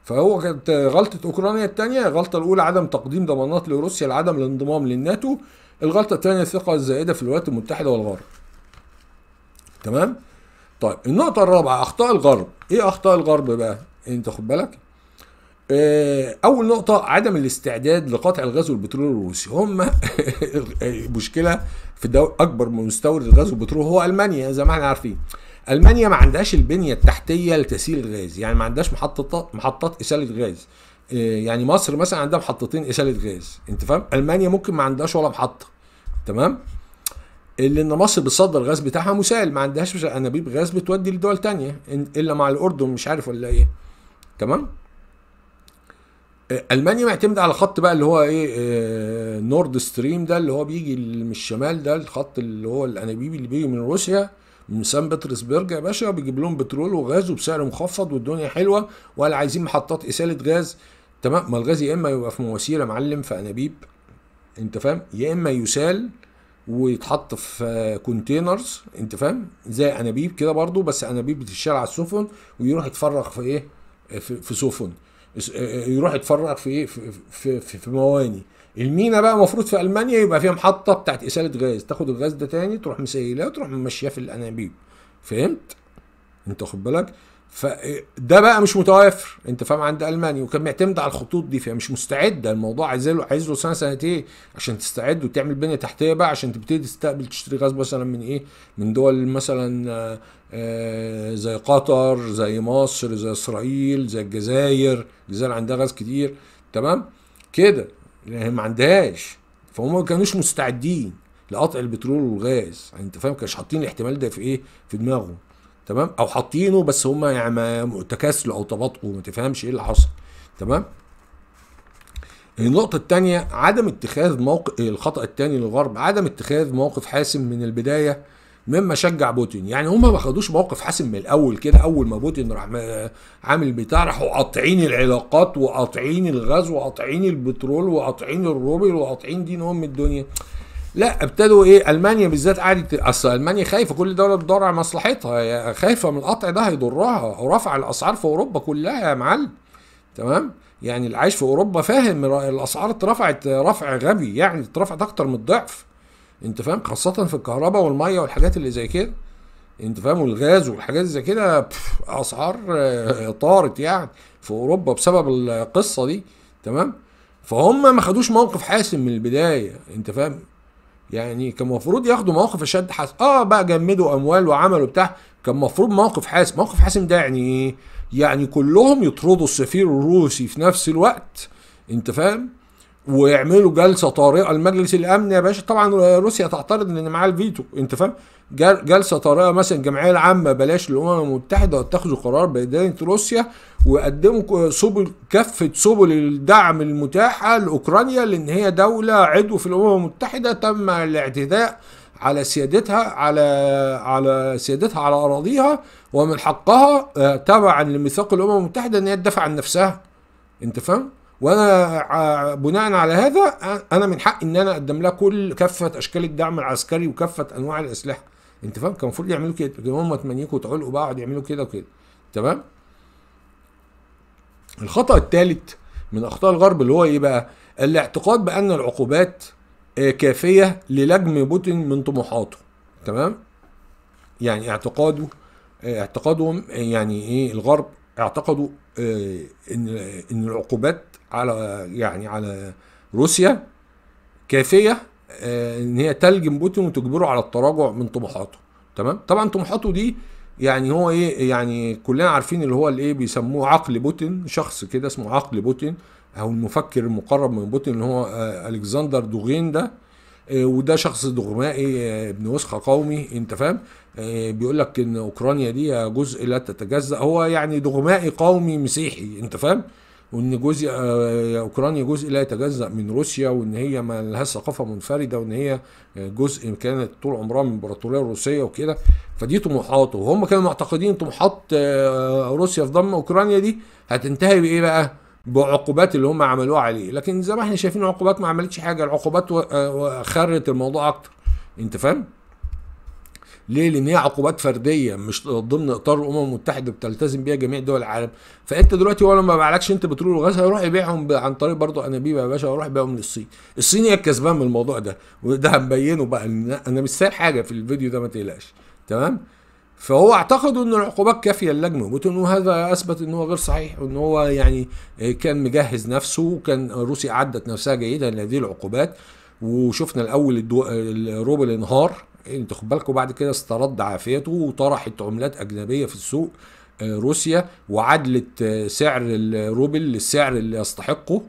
فهو كانت غلطه اوكرانيا الثانيه الغلطه الاولى عدم تقديم ضمانات لروسيا لعدم الانضمام للناتو الغلطه الثانيه الثقه الزائده في الولايات المتحده والغرب تمام طيب النقطه الرابعه اخطاء الغرب ايه اخطاء الغرب بقى انت خد بالك آه، اول نقطه عدم الاستعداد لقطع الغاز والبترول الروسي هم مشكله في اكبر مستورد الغاز والبترول هو المانيا زي ما احنا عارفين المانيا ما عندهاش البنيه التحتيه لتسييل الغاز يعني ما عندهاش محطه محطات اساله غاز آه، يعني مصر مثلا عندها محطتين اساله غاز انت فاهم المانيا ممكن ما عندهاش ولا محطه تمام اللي ان مصر بتصدر الغاز بتاعها مسال ما عندهاش انابيب غاز بتودي لدول تانية الا مع الاردن مش عارف ولا ايه تمام المانيا معتمده على خط بقى اللي هو ايه آه نورد ستريم ده اللي هو بيجي من الشمال ده الخط اللي هو الانابيب اللي بيجي من روسيا من سان بطرسبرج يا باشا بيجيب لهم بترول وغاز وبسعر مخفض والدنيا حلوه ولا عايزين محطات اساله غاز تمام ما الغاز يا اما يبقى في مواسير يا معلم في انابيب انت فاهم يا اما يسال ويتحط في كونتينرز انت فاهم زي انابيب كده برضو بس انابيب بتتشال على السفن ويروح يتفرغ في ايه في, في سفن آه، آه، يروح يتفرغ إيه؟ في في في, في مواني المينا بقى المفروض في المانيا يبقى فيها محطه بتاعت اساله غاز تاخد الغاز ده تاني تروح مسيلاه وتروح ممشيه في الانابيب فهمت انت خد بالك فده بقى مش متوافر انت فاهم عند المانيا وكان معتمد على الخطوط دي فهي مش مستعده الموضوع عايز له عايز له سنه سنتين ايه، عشان تستعد وتعمل بنيه تحتيه بقى عشان تبتدي تستقبل تشتري غاز مثلا من ايه من دول مثلا آه، آه، زي قطر زي مصر زي اسرائيل زي الجزائر الجزائر عندها غاز كتير تمام كده يعني ما عندهاش فهم ما كانوش مستعدين لقطع البترول والغاز يعني انت فاهم كانش حاطين الاحتمال ده في ايه في دماغهم تمام او حاطينه بس هم يعني تكاسلوا او تباطؤوا ما تفهمش ايه اللي حصل تمام النقطة الثانية عدم اتخاذ موقف الخطأ الثاني للغرب عدم اتخاذ موقف حاسم من البداية مما شجع بوتين يعني هما ما خدوش موقف حاسم من الاول كده اول ما بوتين راح عامل بتاع راحوا قاطعين العلاقات وقاطعين الغاز وقاطعين البترول وقاطعين الروبل وقاطعين دينهم الدنيا لا ابتدوا ايه المانيا بالذات قعدت اصل المانيا خايفه كل دوله بتدور على مصلحتها خايفه من القطع ده هيضرها ورفع الاسعار في اوروبا كلها يا معلم تمام يعني اللي عايش في اوروبا فاهم الاسعار اترفعت رفع غبي يعني اترفعت اكتر من الضعف انت فاهم خاصه في الكهرباء والميه والحاجات اللي زي كده انت فاهم والغاز والحاجات زي كده اسعار آه، طارت يعني في اوروبا بسبب القصه دي تمام فهم ما خدوش موقف حاسم من البدايه انت فاهم يعني كان المفروض ياخدوا موقف اشد حاسم اه بقى جمدوا اموال وعملوا بتاع كان المفروض موقف حاسم موقف حاسم ده يعني ايه يعني كلهم يطردوا السفير الروسي في نفس الوقت انت فاهم ويعملوا جلسه طارئه لمجلس الامن يا باشا طبعا روسيا تعترض لان معاها الفيتو انت فاهم جلسه طارئه مثلا الجمعيه العامه بلاش الامم المتحده واتخذوا قرار بادانه روسيا وقدموا سبل كافه سبل الدعم المتاحه لاوكرانيا لان هي دوله عضو في الامم المتحده تم الاعتداء على سيادتها على على سيادتها على اراضيها ومن حقها آه، تبعا لميثاق الامم المتحده ان هي تدافع عن نفسها انت فاهم وانا بناء على هذا انا من حقي ان انا اقدم لها كل كافه اشكال الدعم العسكري وكافه انواع الاسلحه انت فاهم كان المفروض يعملوا كده كانوا هم تمنيكوا تعلقوا بعض يعملوا كده وكده تمام الخطا الثالث من اخطاء الغرب اللي هو ايه بقى الاعتقاد بان العقوبات آه، كافيه للجم بوتين من طموحاته تمام يعني اعتقاده آه، اعتقادهم آه، يعني ايه الغرب اعتقدوا ان ان العقوبات على يعني على روسيا كافيه آه، ان هي تلجم بوتين وتجبره على التراجع من طموحاته تمام طبعا طموحاته دي يعني هو ايه يعني كلنا عارفين اللي هو الايه بيسموه عقل بوتين شخص كده اسمه عقل بوتين او المفكر المقرب من بوتين اللي هو آه، الكسندر دوغين ده آه، وده شخص دغمائي ابن وسخه قومي انت فاهم بيقول لك ان اوكرانيا دي جزء لا تتجزا هو يعني دغمائي قومي مسيحي انت فاهم وان جزء آه، اوكرانيا جزء لا يتجزا من روسيا وان هي ما لها ثقافه منفرده وان هي جزء كانت طول عمرها من الامبراطوريه الروسيه وكده فدي طموحاته وهم كانوا معتقدين طموحات آه، روسيا في ضم اوكرانيا دي هتنتهي بايه بقى؟ بعقوبات اللي هم عملوها عليه لكن زي ما احنا شايفين العقوبات ما عملتش حاجه العقوبات آه، خرت الموضوع اكتر انت فاهم؟ ليه؟ لان هي عقوبات فرديه مش ضمن اطار الامم المتحده بتلتزم بيها جميع دول العالم فانت دلوقتي هو ما بعلكش انت بترول وغاز هيروح يبيعهم عن طريق برضه انابيب يا باشا هيروح يبيعهم للصين الصين هي الكسبان من الموضوع ده وده هنبينه بقى انا مش سايب حاجه في الفيديو ده ما تقلقش تمام فهو اعتقدوا ان العقوبات كافيه للجنه وبوتين وهذا اثبت ان هو غير صحيح وان هو يعني آه، كان مجهز نفسه وكان روسيا عدت نفسها جيدا لهذه العقوبات وشفنا الاول الروبل انهار انتوا خد بالكم بعد كده استرد عافيته وطرحت عملات اجنبيه في السوق آه، روسيا وعدلت آه، سعر الروبل للسعر اللي يستحقه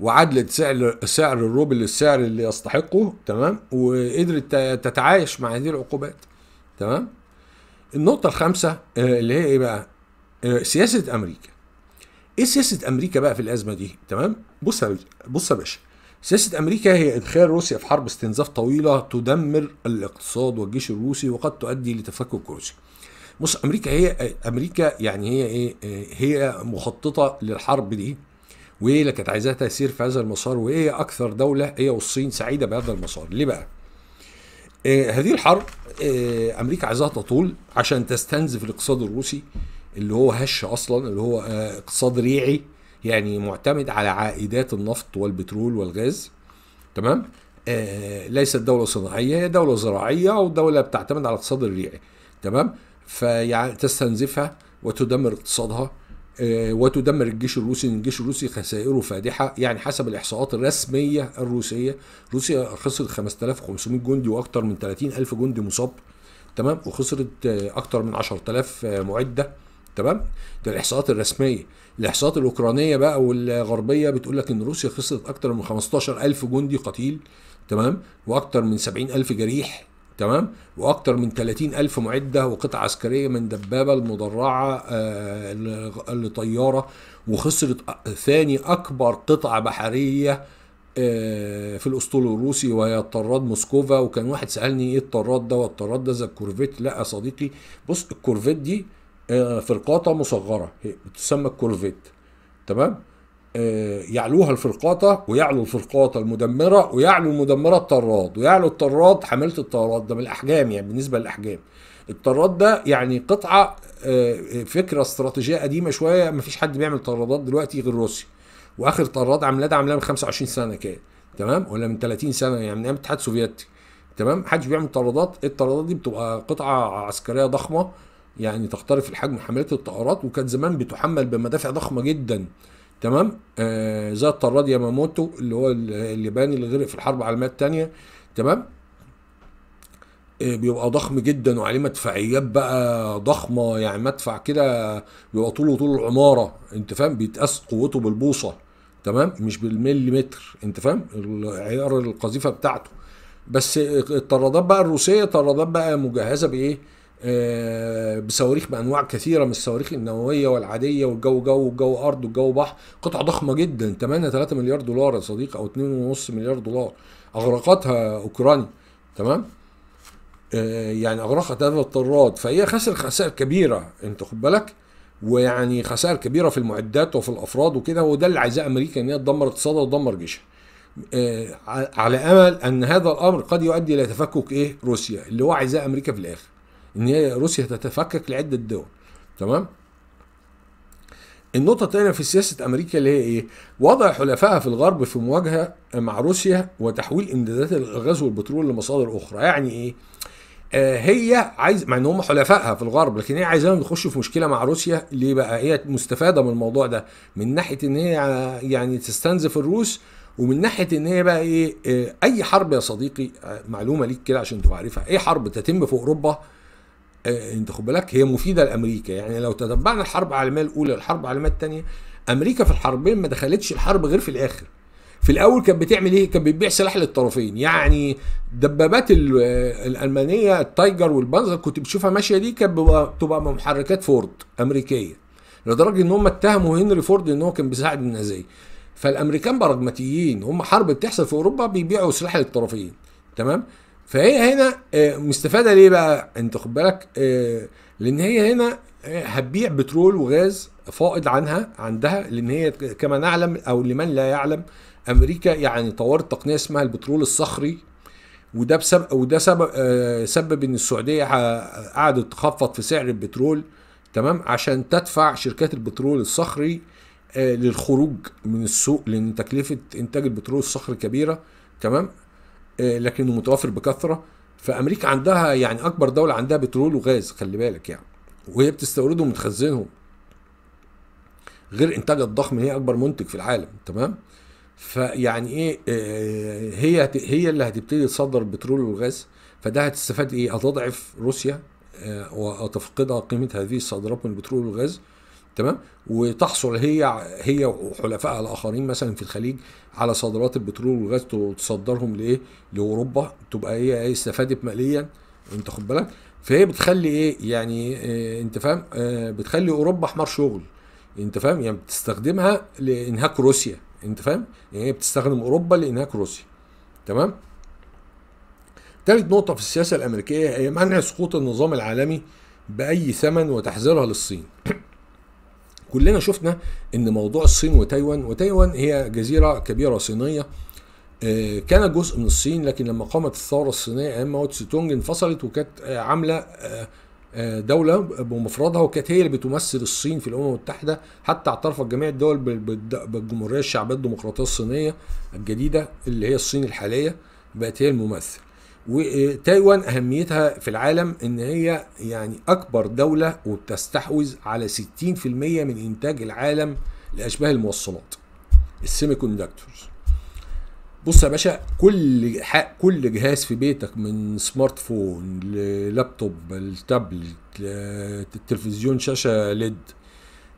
وعدلت سعر سعر الروبل للسعر اللي يستحقه تمام وقدرت تتعايش مع هذه العقوبات تمام النقطه الخامسه آه، اللي هي ايه بقى سياسه امريكا ايه سياسه امريكا بقى في الازمه دي تمام بص بص يا باشا سياسة أمريكا هي إدخال روسيا في حرب استنزاف طويلة تدمر الاقتصاد والجيش الروسي وقد تؤدي لتفكك روسيا. بص أمريكا هي أمريكا يعني هي إيه, إيه، هي مخططة للحرب دي وإيه اللي كانت عايزاها تسير في هذا المسار وإيه أكثر دولة هي والصين سعيدة بهذا المسار ليه بقى؟ إيه هذه الحرب إيه أمريكا عايزاها تطول عشان تستنزف الاقتصاد الروسي اللي هو هش أصلا اللي هو آه، اقتصاد ريعي يعني معتمد على عائدات النفط والبترول والغاز تمام آه ليست دولة صناعية هي دولة زراعية ودولة بتعتمد على الاقتصاد الريعي تمام فيعني تستنزفها وتدمر اقتصادها آه وتدمر الجيش الروسي الجيش الروسي خسائره فادحة يعني حسب الإحصاءات الرسمية الروسية روسيا خسرت 5500 جندي وأكثر من 30000 جندي مصاب تمام وخسرت آه، أكثر من 10000 آه، معدة تمام ده الاحصاءات الرسميه الاحصاءات الاوكرانيه بقى والغربيه بتقول لك ان روسيا خسرت اكتر من 15000 جندي قتيل تمام واكتر من 70000 جريح تمام واكتر من 30000 معده وقطع عسكريه من دبابه المدرعه آه لطياره وخسرت آه، ثاني اكبر قطعه بحريه آه، في الاسطول الروسي وهي الطراد موسكوفا وكان واحد سالني ايه الطراد ده والطراد ده زي الكورفيت لا يا صديقي بص الكورفيت دي آه، فرقاطه مصغره بتسمى الكورفيت تمام آه، يعلوها الفرقاطه ويعلو الفرقاطه المدمره ويعلو المدمره الطراد ويعلو الطراد حماله الطراد ده من الاحجام يعني بالنسبه للاحجام الطراد ده يعني قطعه آه، فكره استراتيجيه قديمه شويه ما فيش حد بيعمل طرادات دلوقتي غير روسيا واخر طراد عملها ده عملها من 25 سنه كده تمام ولا من 30 سنه يعني من ايام الاتحاد السوفيتي تمام محدش بيعمل طرادات الطرادات دي بتبقى قطعه عسكريه ضخمه يعني تختلف الحجم حملات الطائرات وكانت زمان بتحمل بمدافع ضخمه جدا تمام آه زي الطراد ياماموتو اللي هو الياباني اللي غرق في الحرب العالميه الثانيه تمام آه بيبقى ضخم جدا وعليه مدفعيات بقى ضخمه يعني مدفع كده بيبقى طوله طول العماره انت فاهم بيتقاس قوته بالبوصه تمام مش بالمليمتر انت فاهم عيار القذيفه بتاعته بس الطرادات بقى الروسيه طرادات بقى مجهزه بايه آه، بصواريخ بانواع كثيره من الصواريخ النوويه والعاديه والجو جو والجو ارض والجو بحر قطع ضخمه جدا 8 3 مليار دولار يا صديقي او 2.5 مليار دولار اغرقتها اوكرانيا تمام آه، يعني اغرقت هذا الطراد فهي خسر خسائر كبيره انت خد بالك ويعني خسائر كبيره في المعدات وفي الافراد وكده وده اللي عايزاه امريكا ان هي تدمر اقتصادها وتدمر جيشها آه، على امل ان هذا الامر قد يؤدي الى تفكك ايه روسيا اللي هو عايزاه امريكا في الاخر ان هي روسيا تتفكك لعده دول تمام النقطة الثانية في سياسة أمريكا اللي هي إيه؟ وضع حلفائها في الغرب في مواجهة مع روسيا وتحويل إمدادات الغاز والبترول لمصادر أخرى، يعني إيه؟ آه هي عايز مع إن هم حلفائها في الغرب لكن هي عايزاهم يخشوا في مشكلة مع روسيا، ليه بقى؟ هي مستفادة من الموضوع ده من ناحية إن هي يعني تستنزف الروس ومن ناحيه ان هي بقى ايه آه، اي حرب يا صديقي آه، معلومه ليك كده عشان تبقى عارفها اي حرب تتم في اوروبا آه، انت خد بالك هي مفيده لامريكا يعني لو تتبعنا الحرب العالميه الاولى والحرب العالميه الثانيه امريكا في الحربين ما دخلتش الحرب غير في الاخر في الاول كانت بتعمل ايه كانت بتبيع سلاح للطرفين يعني دبابات آه، الالمانيه التايجر والبنزر كنت بتشوفها ماشيه دي كانت بتبقى محركات فورد امريكيه لدرجه ان هم اتهموا هنري فورد ان هو كان بيساعد النازيه فالامريكان براجماتيين هم حرب بتحصل في اوروبا بيبيعوا سلاح للطرفين تمام فهي هنا آه، مستفاده ليه بقى انت خد بالك آه، لان هي هنا آه، هتبيع بترول وغاز فائض عنها عندها لان هي كما نعلم او لمن لا يعلم امريكا يعني طورت تقنيه اسمها البترول الصخري وده بسبب وده سبب سبب ان السعوديه قعدت تخفض في سعر البترول تمام عشان تدفع شركات البترول الصخري للخروج من السوق لان تكلفه انتاج البترول الصخري كبيره تمام آه، لكنه متوفر بكثره فامريكا عندها يعني اكبر دوله عندها بترول وغاز خلي بالك يعني وهي بتستوردهم وتخزنهم غير انتاجها الضخم هي اكبر منتج في العالم تمام فيعني ايه آه، هي هي اللي هتبتدي تصدر البترول والغاز فده هتستفاد ايه هتضعف روسيا آه، وتفقدها قيمه هذه الصادرات من البترول والغاز تمام وتحصل هي هي وحلفائها الاخرين مثلا في الخليج على صادرات البترول والغاز تصدرهم لايه لاوروبا تبقى هي ايه استفادت ماليا انت خد بالك فهي بتخلي ايه يعني إيه انت فاهم آه بتخلي اوروبا حمار شغل انت فاهم يعني بتستخدمها لانهاك روسيا انت فاهم يعني هي بتستخدم اوروبا لانهاك روسيا تمام ثالث نقطة في السياسة الأمريكية هي منع سقوط النظام العالمي بأي ثمن وتحذيرها للصين كلنا شفنا ان موضوع الصين وتايوان وتايوان هي جزيره كبيره صينيه آه، كانت جزء من الصين لكن لما قامت الثوره الصينيه ايام ماو تسي تونج انفصلت وكانت آه، عامله آه، دولة بمفردها وكانت هي اللي بتمثل الصين في الأمم المتحدة حتى اعترفت جميع الدول بالجمهورية الشعبية الديمقراطية الصينية الجديدة اللي هي الصين الحالية بقت هي الممثل وتايوان اهميتها في العالم ان هي يعني اكبر دوله وبتستحوذ على 60% من انتاج العالم لاشباه الموصلات السيمي كوندكتورز بص يا باشا كل حق كل جهاز في بيتك من سمارت فون للابتوب التابلت التلفزيون شاشه ليد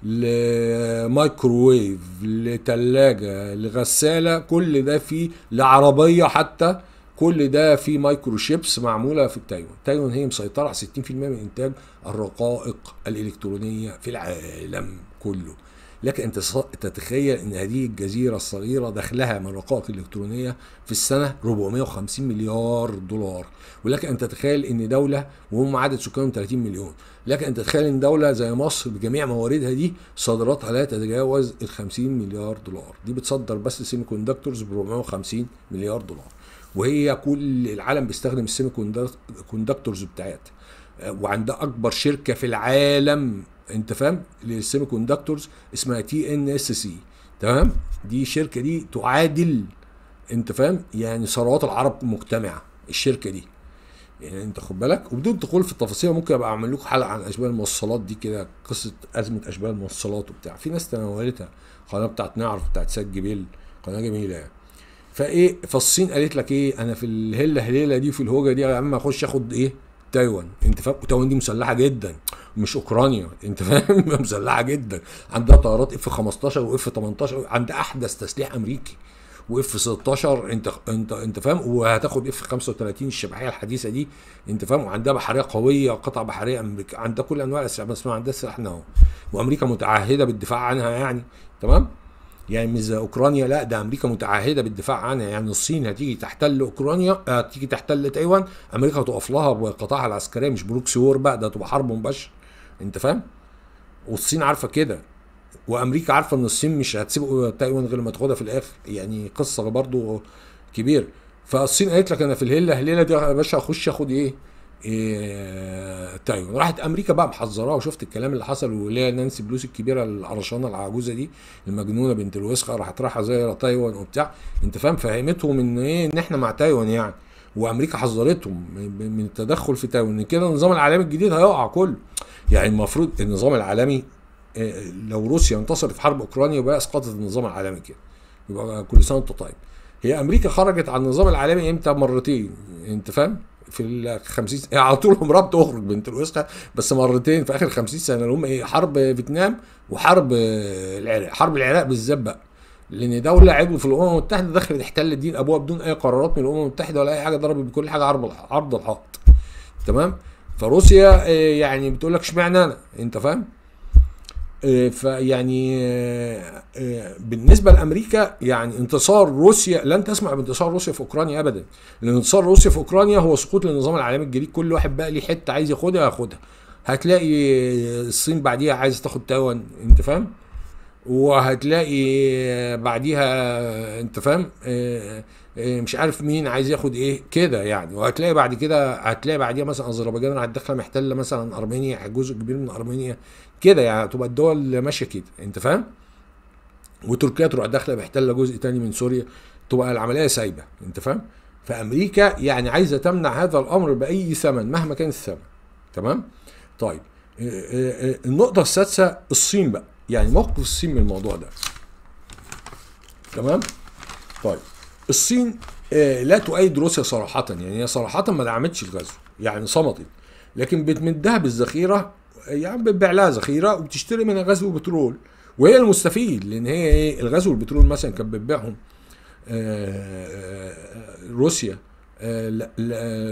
لمايكروويف لتلاجة لغسالة كل ده فيه لعربية حتى كل ده في مايكرو شيبس معموله في التايوان تايوان هي مسيطره على 60% من انتاج الرقائق الالكترونيه في العالم كله لك ان تتخيل ان هذه الجزيره الصغيره دخلها من الرقائق الالكترونيه في السنه 450 مليار دولار ولك ان تتخيل ان دوله وهم عدد سكانهم 30 مليون لك ان تتخيل ان دوله زي مصر بجميع مواردها دي صادراتها لا تتجاوز ال 50 مليار دولار دي بتصدر بس سيمي كوندكتورز ب 450 مليار دولار وهي كل العالم بيستخدم السيمي كوندكتورز بتاعتها آه، وعندها اكبر شركه في العالم انت فاهم للسيمي كوندكتورز اسمها تي ان اس سي تمام دي الشركه دي تعادل انت فاهم يعني ثروات العرب مجتمعه الشركه دي يعني انت خد بالك وبدون دخول في التفاصيل ممكن ابقى اعمل لكم حلقه عن اشباه الموصلات دي كده قصه ازمه اشباه الموصلات وبتاع في ناس تناولتها قناه بتاعت نعرف بتاعت سيد جبيل قناه جميله يعني فايه فالصين قالت لك ايه انا في الهله هليله دي وفي الهوجه دي يا عم اخش اخد ايه تايوان انت فاهم تايوان دي مسلحه جدا مش اوكرانيا انت فاهم مسلحه جدا عندها طيارات اف 15 واف 18 عندها احدث تسليح امريكي واف 16 انت انت انت فاهم وهتاخد اف 35 الشبحيه الحديثه دي انت فاهم وعندها بحريه قويه قطع بحريه امريكا عندها كل انواع الاسلحه بس ما عندها سلاح نووي وامريكا متعهده بالدفاع عنها يعني تمام يعني مش اوكرانيا لا ده امريكا متعهده بالدفاع عنها يعني الصين هتيجي تحتل اوكرانيا آه، هتيجي تحتل تايوان امريكا هتقف لها بقطاعها العسكريه مش بروكسي وور بقى ده تبقى حرب مباشره انت فاهم؟ والصين عارفه كده وامريكا عارفه ان الصين مش هتسيب تايوان غير ما تاخدها في الاخر يعني قصه برضه كبيره فالصين قالت لك انا في الهله الهله دي يا باشا اخش اخد ايه؟ إيه... تايوان طيب، راحت امريكا بقى محذراه وشفت الكلام اللي حصل واللي نانسي بلوس الكبيره القرشانه العجوزه دي المجنونه بنت الوسخه راحت رايحه زايره تايوان وبتاع انت فاهم فهمتهم ان ايه ان احنا مع تايوان يعني وامريكا حذرتهم من التدخل في تايوان ان كده النظام العالمي الجديد هيقع كله يعني المفروض النظام العالمي إيه لو روسيا انتصرت في حرب اوكرانيا يبقى اسقطت النظام العالمي كده يبقى كل سنه وانت طيب هي امريكا خرجت عن النظام العالمي امتى مرتين انت فاهم في ال 50 على طول عمرها اخرج بنت الوسخه بس مرتين في اخر 50 سنه اللي هم ايه حرب فيتنام وحرب العراق حرب العراق بالذات بقى لان دوله عضو في الامم المتحده دخلت احتلت دين ابوها بدون اي قرارات من الامم المتحده ولا اي حاجه ضربت بكل حاجه عرض عرض الحائط تمام فروسيا إيه، يعني بتقول لك اشمعنى انا انت فاهم آه، فيعني آه، آه، بالنسبه لامريكا يعني انتصار روسيا لن تسمع بانتصار روسيا في اوكرانيا ابدا لان انتصار روسيا في اوكرانيا هو سقوط للنظام العالمي الجديد كل واحد بقى ليه حته عايز ياخدها ياخدها هتلاقي الصين بعديها عايز تاخد تايوان انت فاهم وهتلاقي بعديها انت فاهم مش عارف مين عايز ياخد ايه كده يعني وهتلاقي بعد كده هتلاقي بعديها مثلا اذربيجان هتدخل محتله مثلا ارمينيا جزء كبير من ارمينيا كده يعني تبقى الدول ماشيه كده انت فاهم وتركيا تروح داخله محتله جزء تاني من سوريا تبقى العمليه سايبه انت فاهم فامريكا يعني عايزه تمنع هذا الامر باي ثمن مهما كان الثمن تمام طيب آه، آه، آه، النقطه السادسه الصين بقى يعني موقف الصين من الموضوع ده تمام طيب الصين لا تؤيد روسيا صراحه يعني هي صراحه ما دعمتش الغزو يعني صمتت لكن بتمدها بالذخيره يا عم بتبيع لها ذخيره وبتشتري منها غاز وبترول وهي المستفيد لان هي ايه الغاز والبترول مثلا كانت بتبيعهم آه، آه، روسيا آه،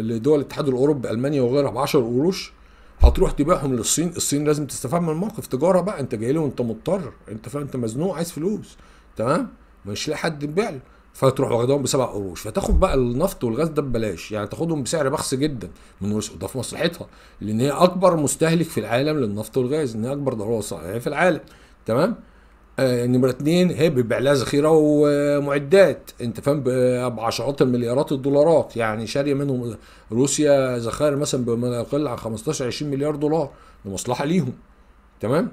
لدول الاتحاد الاوروبي المانيا وغيرها ب 10 قروش هتروح تبيعهم للصين الصين لازم تستفاد من الموقف تجاره بقى انت جاي له وانت مضطر انت فاهم انت مزنوق عايز فلوس تمام مش لاقي حد يبيع له فتروح واخدهم بسبع قروش فتاخد بقى النفط والغاز ده ببلاش يعني تاخدهم بسعر بخس جدا من روسيا وده في مصلحتها لان هي اكبر مستهلك في العالم للنفط والغاز ان هي اكبر ضروره صناعيه في العالم تمام آه نمرة اتنين هي بتبيع لها ذخيرة ومعدات انت فاهم بعشرات المليارات الدولارات يعني شارية منهم روسيا ذخائر مثلا بما يقل عن 15 20 مليار دولار لمصلحة ليهم تمام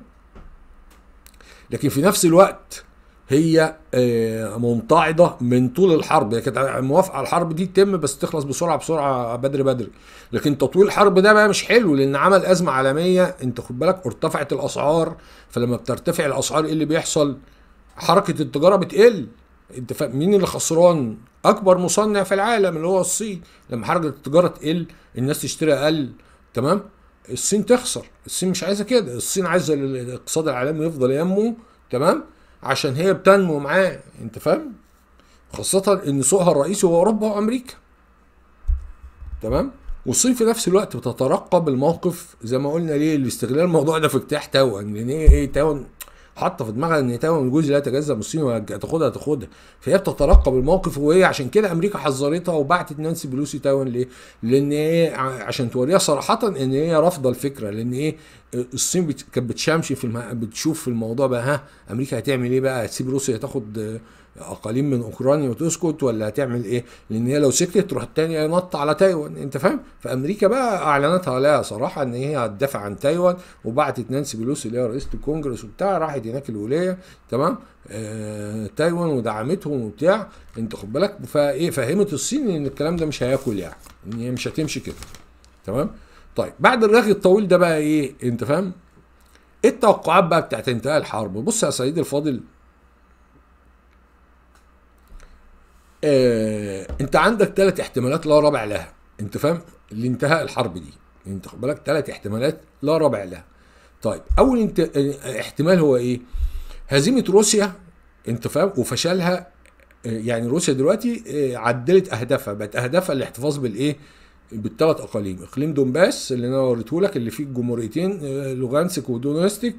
لكن في نفس الوقت هي آه، ممتعضه من طول الحرب هي كانت موافقه على الحرب دي تتم بس تخلص بسرعه بسرعه بدري بدري لكن تطويل الحرب ده بقى مش حلو لان عمل ازمه عالميه انت خد بالك ارتفعت الاسعار فلما بترتفع الاسعار ايه اللي بيحصل حركه التجاره بتقل انت مين اللي خسران اكبر مصنع في العالم اللي هو الصين لما حركه التجاره تقل الناس تشتري اقل تمام الصين تخسر الصين مش عايزه كده الصين عايزه الاقتصاد العالمي يفضل ينمو تمام عشان هي بتنمو معاه انت فاهم خاصة ان سوقها الرئيسي هو اوروبا وامريكا تمام والصين في نفس الوقت بتترقب الموقف زي ما قلنا ليه لاستغلال الموضوع ده في اجتياح تاون لان هي ايه تاون حاطه في دماغها ان تايوان الجزء لا يتجزا من الصين وهتاخدها هتاخدها فهي بتترقب الموقف وهي عشان كده امريكا حذرتها وبعتت نانسي بلوسي تايوان ليه؟ لان هي عشان توريها صراحه ان هي رافضه الفكره لان ايه الصين كانت بتشمشي في الم... بتشوف في الموضوع بقى ها امريكا هتعمل ايه بقى؟ هتسيب روسيا تاخد اقاليم من اوكرانيا وتسكت ولا هتعمل ايه؟ لان هي لو سكتت تروح الثانيه ينط على تايوان انت فاهم؟ فامريكا بقى اعلنت عليها صراحه ان هي هتدافع عن تايوان وبعتت نانسي بيلوسي اللي هي رئيسه الكونجرس وبتاع راحت هناك الولايه تمام؟ آه تايوان ودعمتهم وبتاع انت خد بالك فايه فهمت الصين ان الكلام ده مش هياكل يعني ان هي مش هتمشي كده تمام؟ طيب بعد الرغي الطويل ده بقى ايه؟ انت فاهم؟ ايه التوقعات بقى بتاعت انتهاء الحرب؟ بص يا سيدي الفاضل آه انت عندك ثلاث احتمالات لا رابع لها انت فاهم لانتهاء الحرب دي يعني انت خد بالك ثلاث احتمالات لا رابع لها طيب اول انت آه، احتمال هو ايه هزيمه روسيا انت فاهم وفشلها آه، يعني روسيا دلوقتي آه، عدلت اهدافها بقت اهدافها الاحتفاظ بالايه بالثلاث اقاليم اقليم دونباس اللي انا وريته لك اللي فيه الجمهوريتين لوغانسك ودونستيك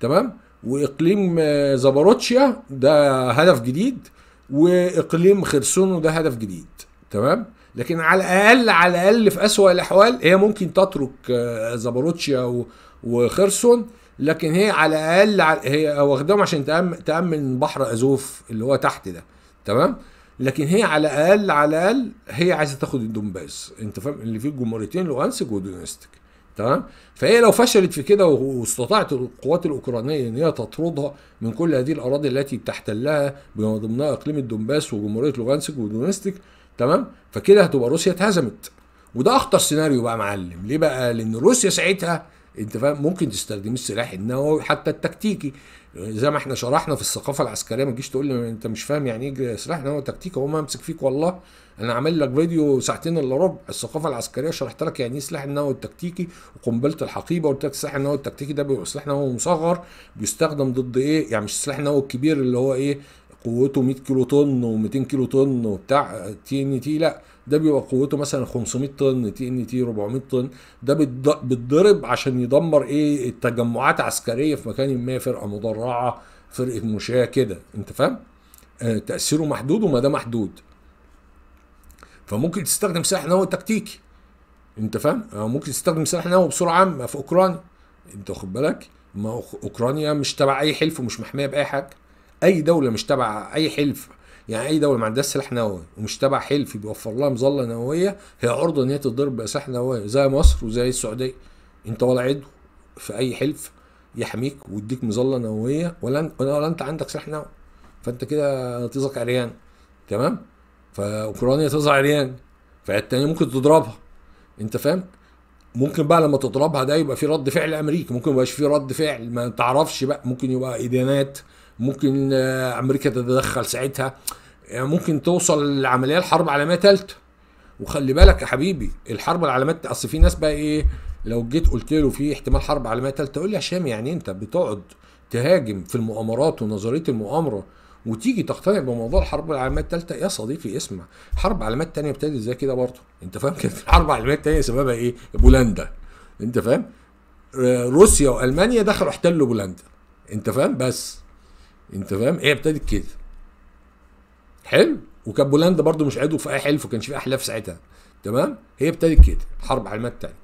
تمام واقليم زاباروتشيا ده هدف جديد واقليم خرسون وده هدف جديد تمام لكن على الاقل على الاقل في اسوأ الاحوال هي ممكن تترك آه، زاباروتشيا وخرسون لكن هي على الاقل هي واخداهم عشان تامن بحر ازوف اللي هو تحت ده تمام لكن هي على الاقل على الاقل هي عايزه تاخد الدومباس انت فاهم اللي فيه الجمهوريتين لوانسك ودونستك تمام فهي لو فشلت في كده واستطاعت القوات الاوكرانيه ان هي تطردها من كل هذه الاراضي التي بتحتلها بما ضمنها اقليم الدنباس وجمهوريه لوغانسك ودونستك تمام فكده هتبقى روسيا اتهزمت وده اخطر سيناريو بقى معلم ليه بقى لان روسيا ساعتها انت فاهم ممكن تستخدم السلاح النووي حتى التكتيكي زي ما احنا شرحنا في الثقافه العسكريه ما تجيش تقول لي انت مش فاهم يعني ايه سلاح نووي تكتيكي اقوم امسك فيك والله انا عامل لك فيديو ساعتين الا ربع الثقافه العسكريه شرحت لك يعني ايه سلاح النووي التكتيكي وقنبله الحقيبه قلت لك السلاح النووي التكتيكي ده بيبقى سلاح نووي مصغر بيستخدم ضد ايه يعني مش السلاح النووي الكبير اللي هو ايه قوته 100 كيلو طن و200 كيلو طن وبتاع تي ان تي لا ده بيبقى قوته مثلا 500 طن تي ان تي 400 طن ده بيتضرب عشان يدمر ايه التجمعات عسكريه في مكان ما فرقه مدرعه فرقه مشاه كده انت فاهم آه، تاثيره محدود وما ده محدود فممكن تستخدم سلاح نووي تكتيكي انت فاهم آه، ممكن تستخدم سلاح نووي بسرعه عامه في اوكرانيا انت واخد بالك ما اوكرانيا مش تبع اي حلف ومش محميه باي حاجه اي دوله مش تبع اي حلف يعني اي دوله ما عندهاش سلاح نووي ومش تبع حلف بيوفر لها مظله نوويه هي عرضه ان هي تضرب بسلاح نووي زي مصر وزي السعوديه انت ولا عضو في اي حلف يحميك ويديك مظله نوويه ولا ولا انت عندك سلاح نووي فانت كده نتيجتك عريان تمام فاوكرانيا تزعل عريان فالتانية ممكن تضربها انت فاهم ممكن بقى لما تضربها ده يبقى في رد فعل امريكي ممكن يبقاش في رد فعل ما تعرفش بقى ممكن يبقى ادانات ممكن آه، امريكا تتدخل ساعتها يعني ممكن توصل العمليه لحرب عالميه ثالثه وخلي بالك يا حبيبي الحرب العالميه اصل في ناس بقى ايه لو جيت قلت له في احتمال حرب عالميه ثالثه يقول لي هشام يعني انت بتقعد تهاجم في المؤامرات ونظريه المؤامره وتيجي تقتنع بموضوع الحرب العالميه الثالثه يا صديقي اسمع حرب العالميه الثانيه ابتدت زي كده برضه انت فاهم كانت الحرب العالميه الثانيه سببها ايه؟ بولندا انت فاهم؟ آه، روسيا والمانيا دخلوا احتلوا بولندا انت فاهم بس انت فاهم هي إيه ابتدت كده حلو وكان بولندا برضه مش عضو في اي حلف وكانش في احلاف ساعتها تمام هي ابتدت كده الحرب العالميه الثانيه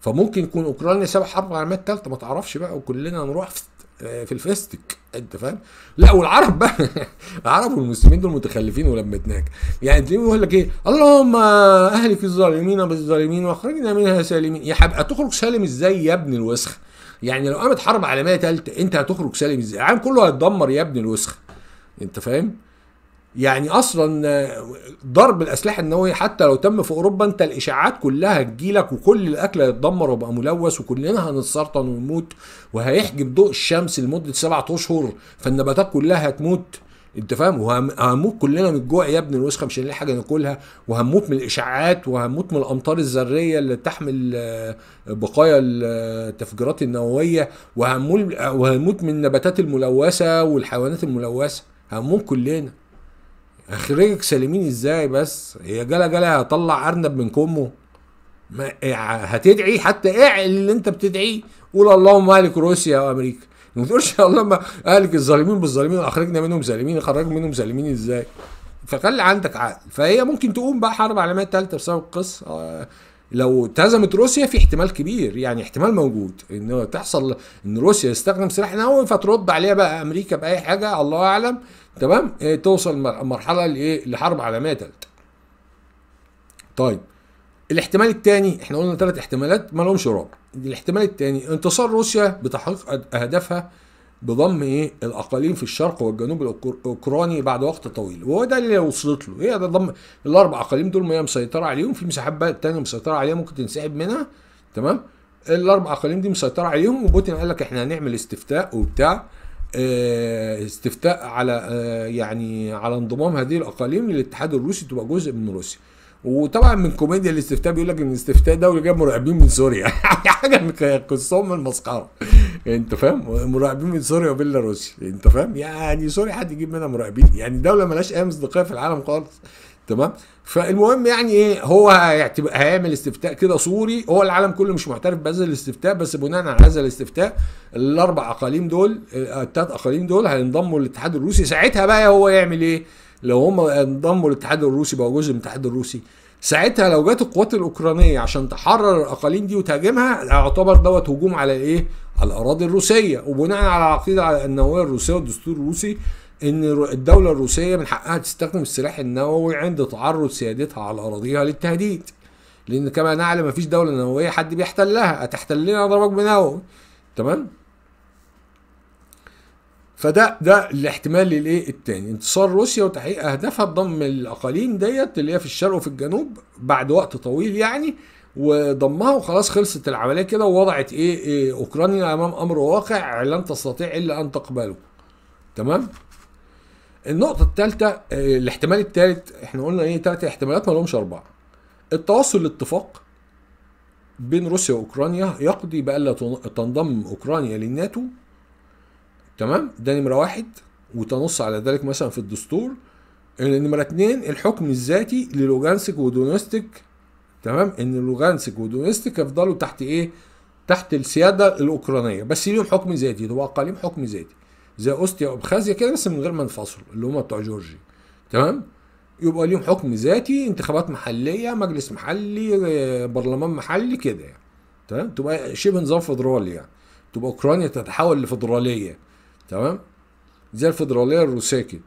فممكن يكون اوكرانيا سبب حرب العالميه الثالثه ما تعرفش بقى وكلنا نروح في آه، في الفيستك انت فاهم؟ لا والعرب بقى العرب والمسلمين دول متخلفين ولمتناك يعني تلاقيهم يقول لك ايه اللهم اهلك الظالمين بالظالمين واخرجنا منها سالمين يا حبيبي هتخرج سالم ازاي يا ابن الوسخ؟ يعني لو قامت حرب عالميه ثالثه انت هتخرج سالم ازاي؟ العالم كله هيتدمر يا ابن الوسخ انت فاهم؟ يعني اصلا آه، ضرب الاسلحه النوويه حتى لو تم في اوروبا انت الاشاعات كلها تجيلك وكل الاكل هيتدمر ويبقى ملوث وكلنا هنتسرطن ونموت وهيحجب ضوء الشمس لمده سبعة اشهر فالنباتات كلها هتموت انت فاهم وهنموت كلنا من الجوع يا ابن الوسخه مش هنلاقي حاجه ناكلها وهنموت من الاشاعات وهنموت من الامطار الذريه اللي تحمل آه، بقايا آه، التفجيرات النوويه وهنموت من النباتات الملوثه والحيوانات الملوثه هنموت كلنا اخرجك سالمين ازاي بس هي جلا جلا هطلع ارنب من كمه ما هتدعي حتى اعقل اللي انت بتدعيه قول اللهم اهلك روسيا وامريكا ما تقولش اللهم اهلك الظالمين بالظالمين اخرجنا منهم سالمين خرجنا منهم سالمين ازاي فخلي عندك عقل فهي ممكن تقوم بقى حرب عالميه ثالثه بسبب القصه آه، لو التزمت روسيا في احتمال كبير يعني احتمال موجود ان تحصل ان روسيا يستخدم سلاح نووي فترد عليها بقى امريكا باي حاجه الله اعلم تمام إيه توصل مرحله لايه لحرب عالميه ثالثه طيب الاحتمال الثاني احنا قلنا ثلاث احتمالات ما لهمش رابع الاحتمال الثاني انتصار روسيا بتحقيق اهدافها بضم ايه الاقاليم في الشرق والجنوب الاوكراني بعد وقت طويل وهو ده اللي وصلت له هي إيه ده ضم الاربع اقاليم دول ما هي مسيطره عليهم في مساحات بقى تانية مسيطره عليها ممكن تنسحب منها تمام الاربع اقاليم دي مسيطره عليهم وبوتين قال لك احنا هنعمل استفتاء وبتاع آه، استفتاء على آه، يعني على انضمام هذه الاقاليم للاتحاد الروسي تبقى جزء من روسيا وطبعا من كوميديا الاستفتاء بيقول لك ان الاستفتاء ده جاب مراقبين من سوريا يعني حاجه قصهم المسخره انت فاهم مراقبين من سوريا وبيلاروسيا انت فاهم يعني سوريا حد يجيب منها مراقبين يعني دوله ملهاش اي مصداقيه في العالم خالص تمام فالمهم يعني ايه هو هيعمل استفتاء كده صوري هو العالم كله مش معترف بهذا الاستفتاء بس بناء على هذا الاستفتاء الاربع اقاليم دول آه، الثلاث اقاليم دول هينضموا للاتحاد الروسي ساعتها بقى هو يعمل ايه لو هم انضموا للاتحاد الروسي بقوا جزء من الاتحاد الروسي ساعتها لو جت القوات الاوكرانيه عشان تحرر الاقاليم دي وتهاجمها يعتبر دوت هجوم على ايه على الاراضي الروسيه وبناء على العقيده النوويه الروسيه والدستور الروسي ان الدوله الروسيه من حقها تستخدم السلاح النووي عند تعرض سيادتها على اراضيها للتهديد لان كما نعلم مفيش دوله نوويه حد بيحتلها هتحتلنا اضربك بنووي تمام فده ده الاحتمال الايه الثاني انتصار روسيا وتحقيق اهدافها بضم الاقاليم ديت اللي هي في الشرق وفي الجنوب بعد وقت طويل يعني وضمها وخلاص خلصت العمليه كده ووضعت إيه, ايه اوكرانيا امام امر واقع لن تستطيع الا ان تقبله تمام النقطه الثالثه آه، الاحتمال الثالث احنا قلنا ايه ثلاث احتمالات ما لهمش اربعه التواصل الاتفاق بين روسيا واوكرانيا يقضي بألا تنضم اوكرانيا للناتو تمام ده نمره واحد وتنص على ذلك مثلا في الدستور آه، نمره اتنين الحكم الذاتي للوغانسك ودونستك تمام ان لوغانسك ودونستك يفضلوا تحت ايه تحت السياده الاوكرانيه بس ليهم حكم ذاتي هو ليهم حكم ذاتي زي اوستيا وابخازيا كده بس من غير ما انفصل اللي هم بتوع جورجيا تمام يبقى ليهم حكم ذاتي انتخابات محليه مجلس محلي آه، برلمان محلي كده يعني تمام تبقى شبه نظام فيدرالي يعني تبقى اوكرانيا تتحول لفدراليه تمام زي الفدراليه الروسيه كده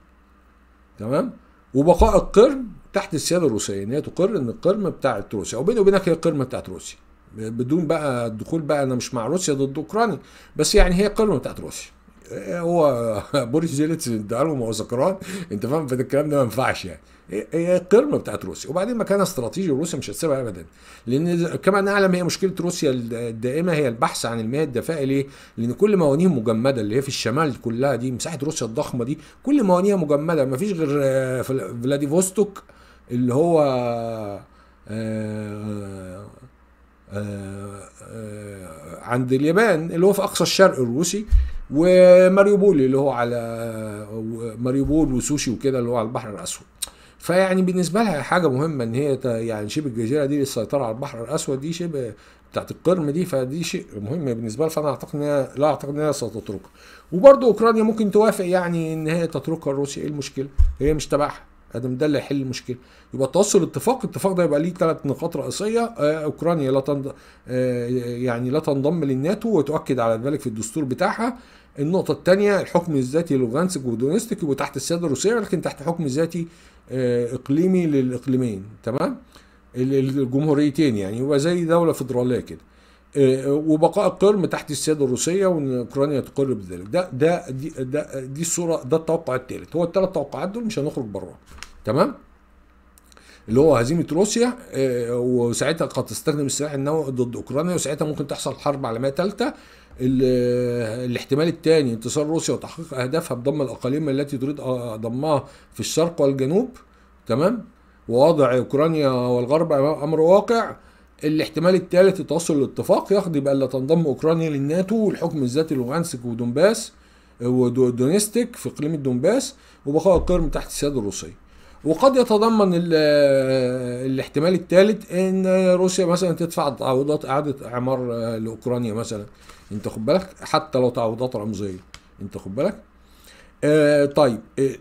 تمام وبقاء القرم تحت السياده الروسيه ان يعني هي تقر ان القرم بتاعت روسيا وبيني وبينك هي القرم بتاعت روسيا بدون بقى الدخول بقى انا مش مع روسيا ضد اوكرانيا بس يعني هي القرم بتاعت روسيا إيه، هو بوريس جيلتسن ادى ما هو سكران انت فاهم الكلام ده ما ينفعش يعني إيه، هي القرمه بتاعت روسيا وبعدين مكانها استراتيجي روسيا مش هتسيبها ابدا لان كما نعلم هي مشكله روسيا الدائمه هي البحث عن المياه الدفاعي ليه؟ لان كل موانيها مجمده اللي هي في الشمال كلها دي مساحه روسيا الضخمه دي كل موانيها مجمده ما فيش غير آه، فلاديفوستوك اللي هو آه، آه، عند اليابان اللي هو في اقصى الشرق الروسي وماريوبول اللي هو على ماريوبول وسوشي وكده اللي هو على البحر الاسود فيعني بالنسبه لها حاجه مهمه ان هي يعني شبه الجزيره دي للسيطره على البحر الاسود دي شبه بتاعت القرم دي فدي شيء مهم بالنسبه لها فانا اعتقد انها لا اعتقد انها ستتركها وبرضه اوكرانيا ممكن توافق يعني ان هي تتركها لروسيا ايه المشكله هي مش تبعها ادم ده اللي هيحل المشكله يبقى التوصل اتفاق الاتفاق ده يبقى ليه ثلاث نقاط رئيسيه آه، اوكرانيا لا تنض... آه، يعني لا تنضم للناتو وتؤكد على ذلك في الدستور بتاعها النقطه الثانيه الحكم الذاتي لوغانسك ودونستك يبقى تحت السياده الروسيه لكن تحت حكم ذاتي آه، اقليمي للاقليمين تمام الجمهوريتين يعني يبقى زي دوله فدراليه كده آه، آه، وبقاء القرم تحت السياده الروسيه وان اوكرانيا تقر بذلك ده ده دي, ده دي الصوره ده التوقع الثالث هو الثلاث توقعات دول مش هنخرج براهم تمام اللي هو هزيمه روسيا آه، وساعتها قد تستخدم السلاح النووي ضد اوكرانيا وساعتها ممكن تحصل حرب عالميه ثالثه الاحتمال الثاني انتصار روسيا وتحقيق اهدافها بضم الاقاليم التي تريد ضمها في الشرق والجنوب تمام ووضع اوكرانيا والغرب امام امر واقع الاحتمال الثالث التوصل لاتفاق يقضي بان لا تنضم اوكرانيا للناتو والحكم الذاتي لوغانسك ودونباس آه، ودونيستك في اقليم الدونباس وبقاء القرم تحت السياده الروسيه وقد يتضمن آه، الاحتمال الثالث ان روسيا مثلا تدفع تعويضات اعاده اعمار آه، لاوكرانيا مثلا انت خد بالك حتى لو تعويضات رمزيه انت خد بالك آه طيب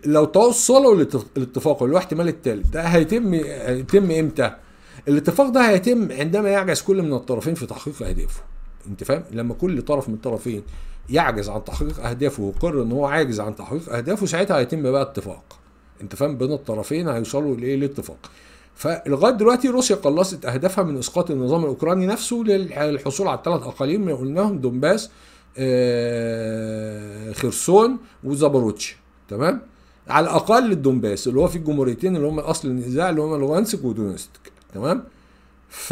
لو توصلوا للاتفاق اللي هو الاحتمال الثالث ده هيتم هيتم امتى؟ الاتفاق ده هيتم عندما يعجز كل من الطرفين في تحقيق اهدافه انت فاهم لما كل طرف من الطرفين يعجز عن تحقيق اهدافه ويقر ان هو عاجز عن تحقيق اهدافه ساعتها هيتم بقى اتفاق انت فاهم بين الطرفين هيوصلوا لايه لاتفاق فلغايه دلوقتي روسيا قلصت اهدافها من اسقاط النظام الاوكراني نفسه للحصول على الثلاث اقاليم اللي قلناهم دونباس آه، خرسون وزابروتش تمام على الاقل الدونباس اللي هو في الجمهوريتين اللي هم اصل النزاع اللي هم لوغانسك ودونستك تمام ف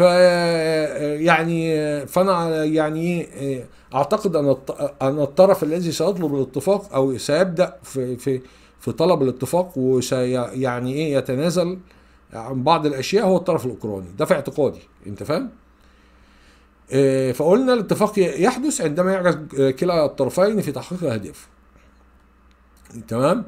يعني فانا يعني إيه، اعتقد ان ان الطرف الذي سيطلب الاتفاق او سيبدا في في في طلب الاتفاق وسي يعني ايه يتنازل عن بعض الاشياء هو الطرف الاوكراني ده في اعتقادي انت فاهم؟ آه، فقلنا الاتفاق يحدث عندما يعجز كلا الطرفين في تحقيق اهدافه تمام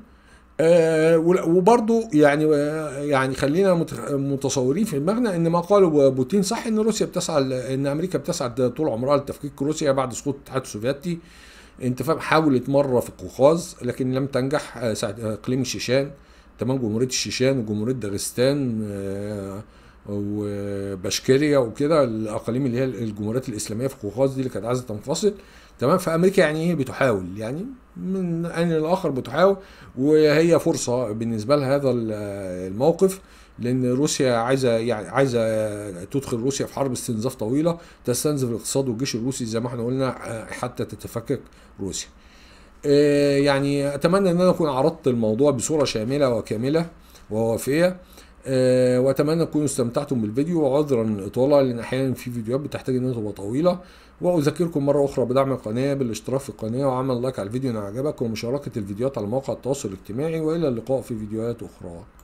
آه، وبرضو يعني آه، يعني خلينا متصورين في دماغنا ان ما قاله بوتين صح ان روسيا بتسعى ان امريكا بتسعى طول عمرها لتفكيك روسيا بعد سقوط الاتحاد السوفيتي انت فاهم حاولت مره في القوقاز لكن لم تنجح ساعه اقليم آه، الشيشان تمام جمهوريه الشيشان وجمهوريه داغستان وبشكيريا وكده الاقاليم اللي هي الجمهوريات الاسلاميه في القوقاز دي اللي كانت عايزه تنفصل تمام فامريكا يعني ايه بتحاول يعني من ان الاخر بتحاول وهي فرصه بالنسبه لها هذا الموقف لان روسيا عايزه يعني عايزه تدخل روسيا في حرب استنزاف طويله تستنزف الاقتصاد والجيش الروسي زي ما احنا قلنا حتى تتفكك روسيا. آه، يعني اتمنى ان انا اكون عرضت الموضوع بصوره شامله وكامله ووافيه آه، واتمنى تكونوا استمتعتم بالفيديو وعذرا اطاله لان احيانا في فيديوهات بتحتاج انها تبقى طويله واذكركم مره اخرى بدعم القناه بالاشتراك في القناه وعمل لايك على الفيديو ان عجبك ومشاركه الفيديوهات على مواقع التواصل الاجتماعي والى اللقاء في فيديوهات اخرى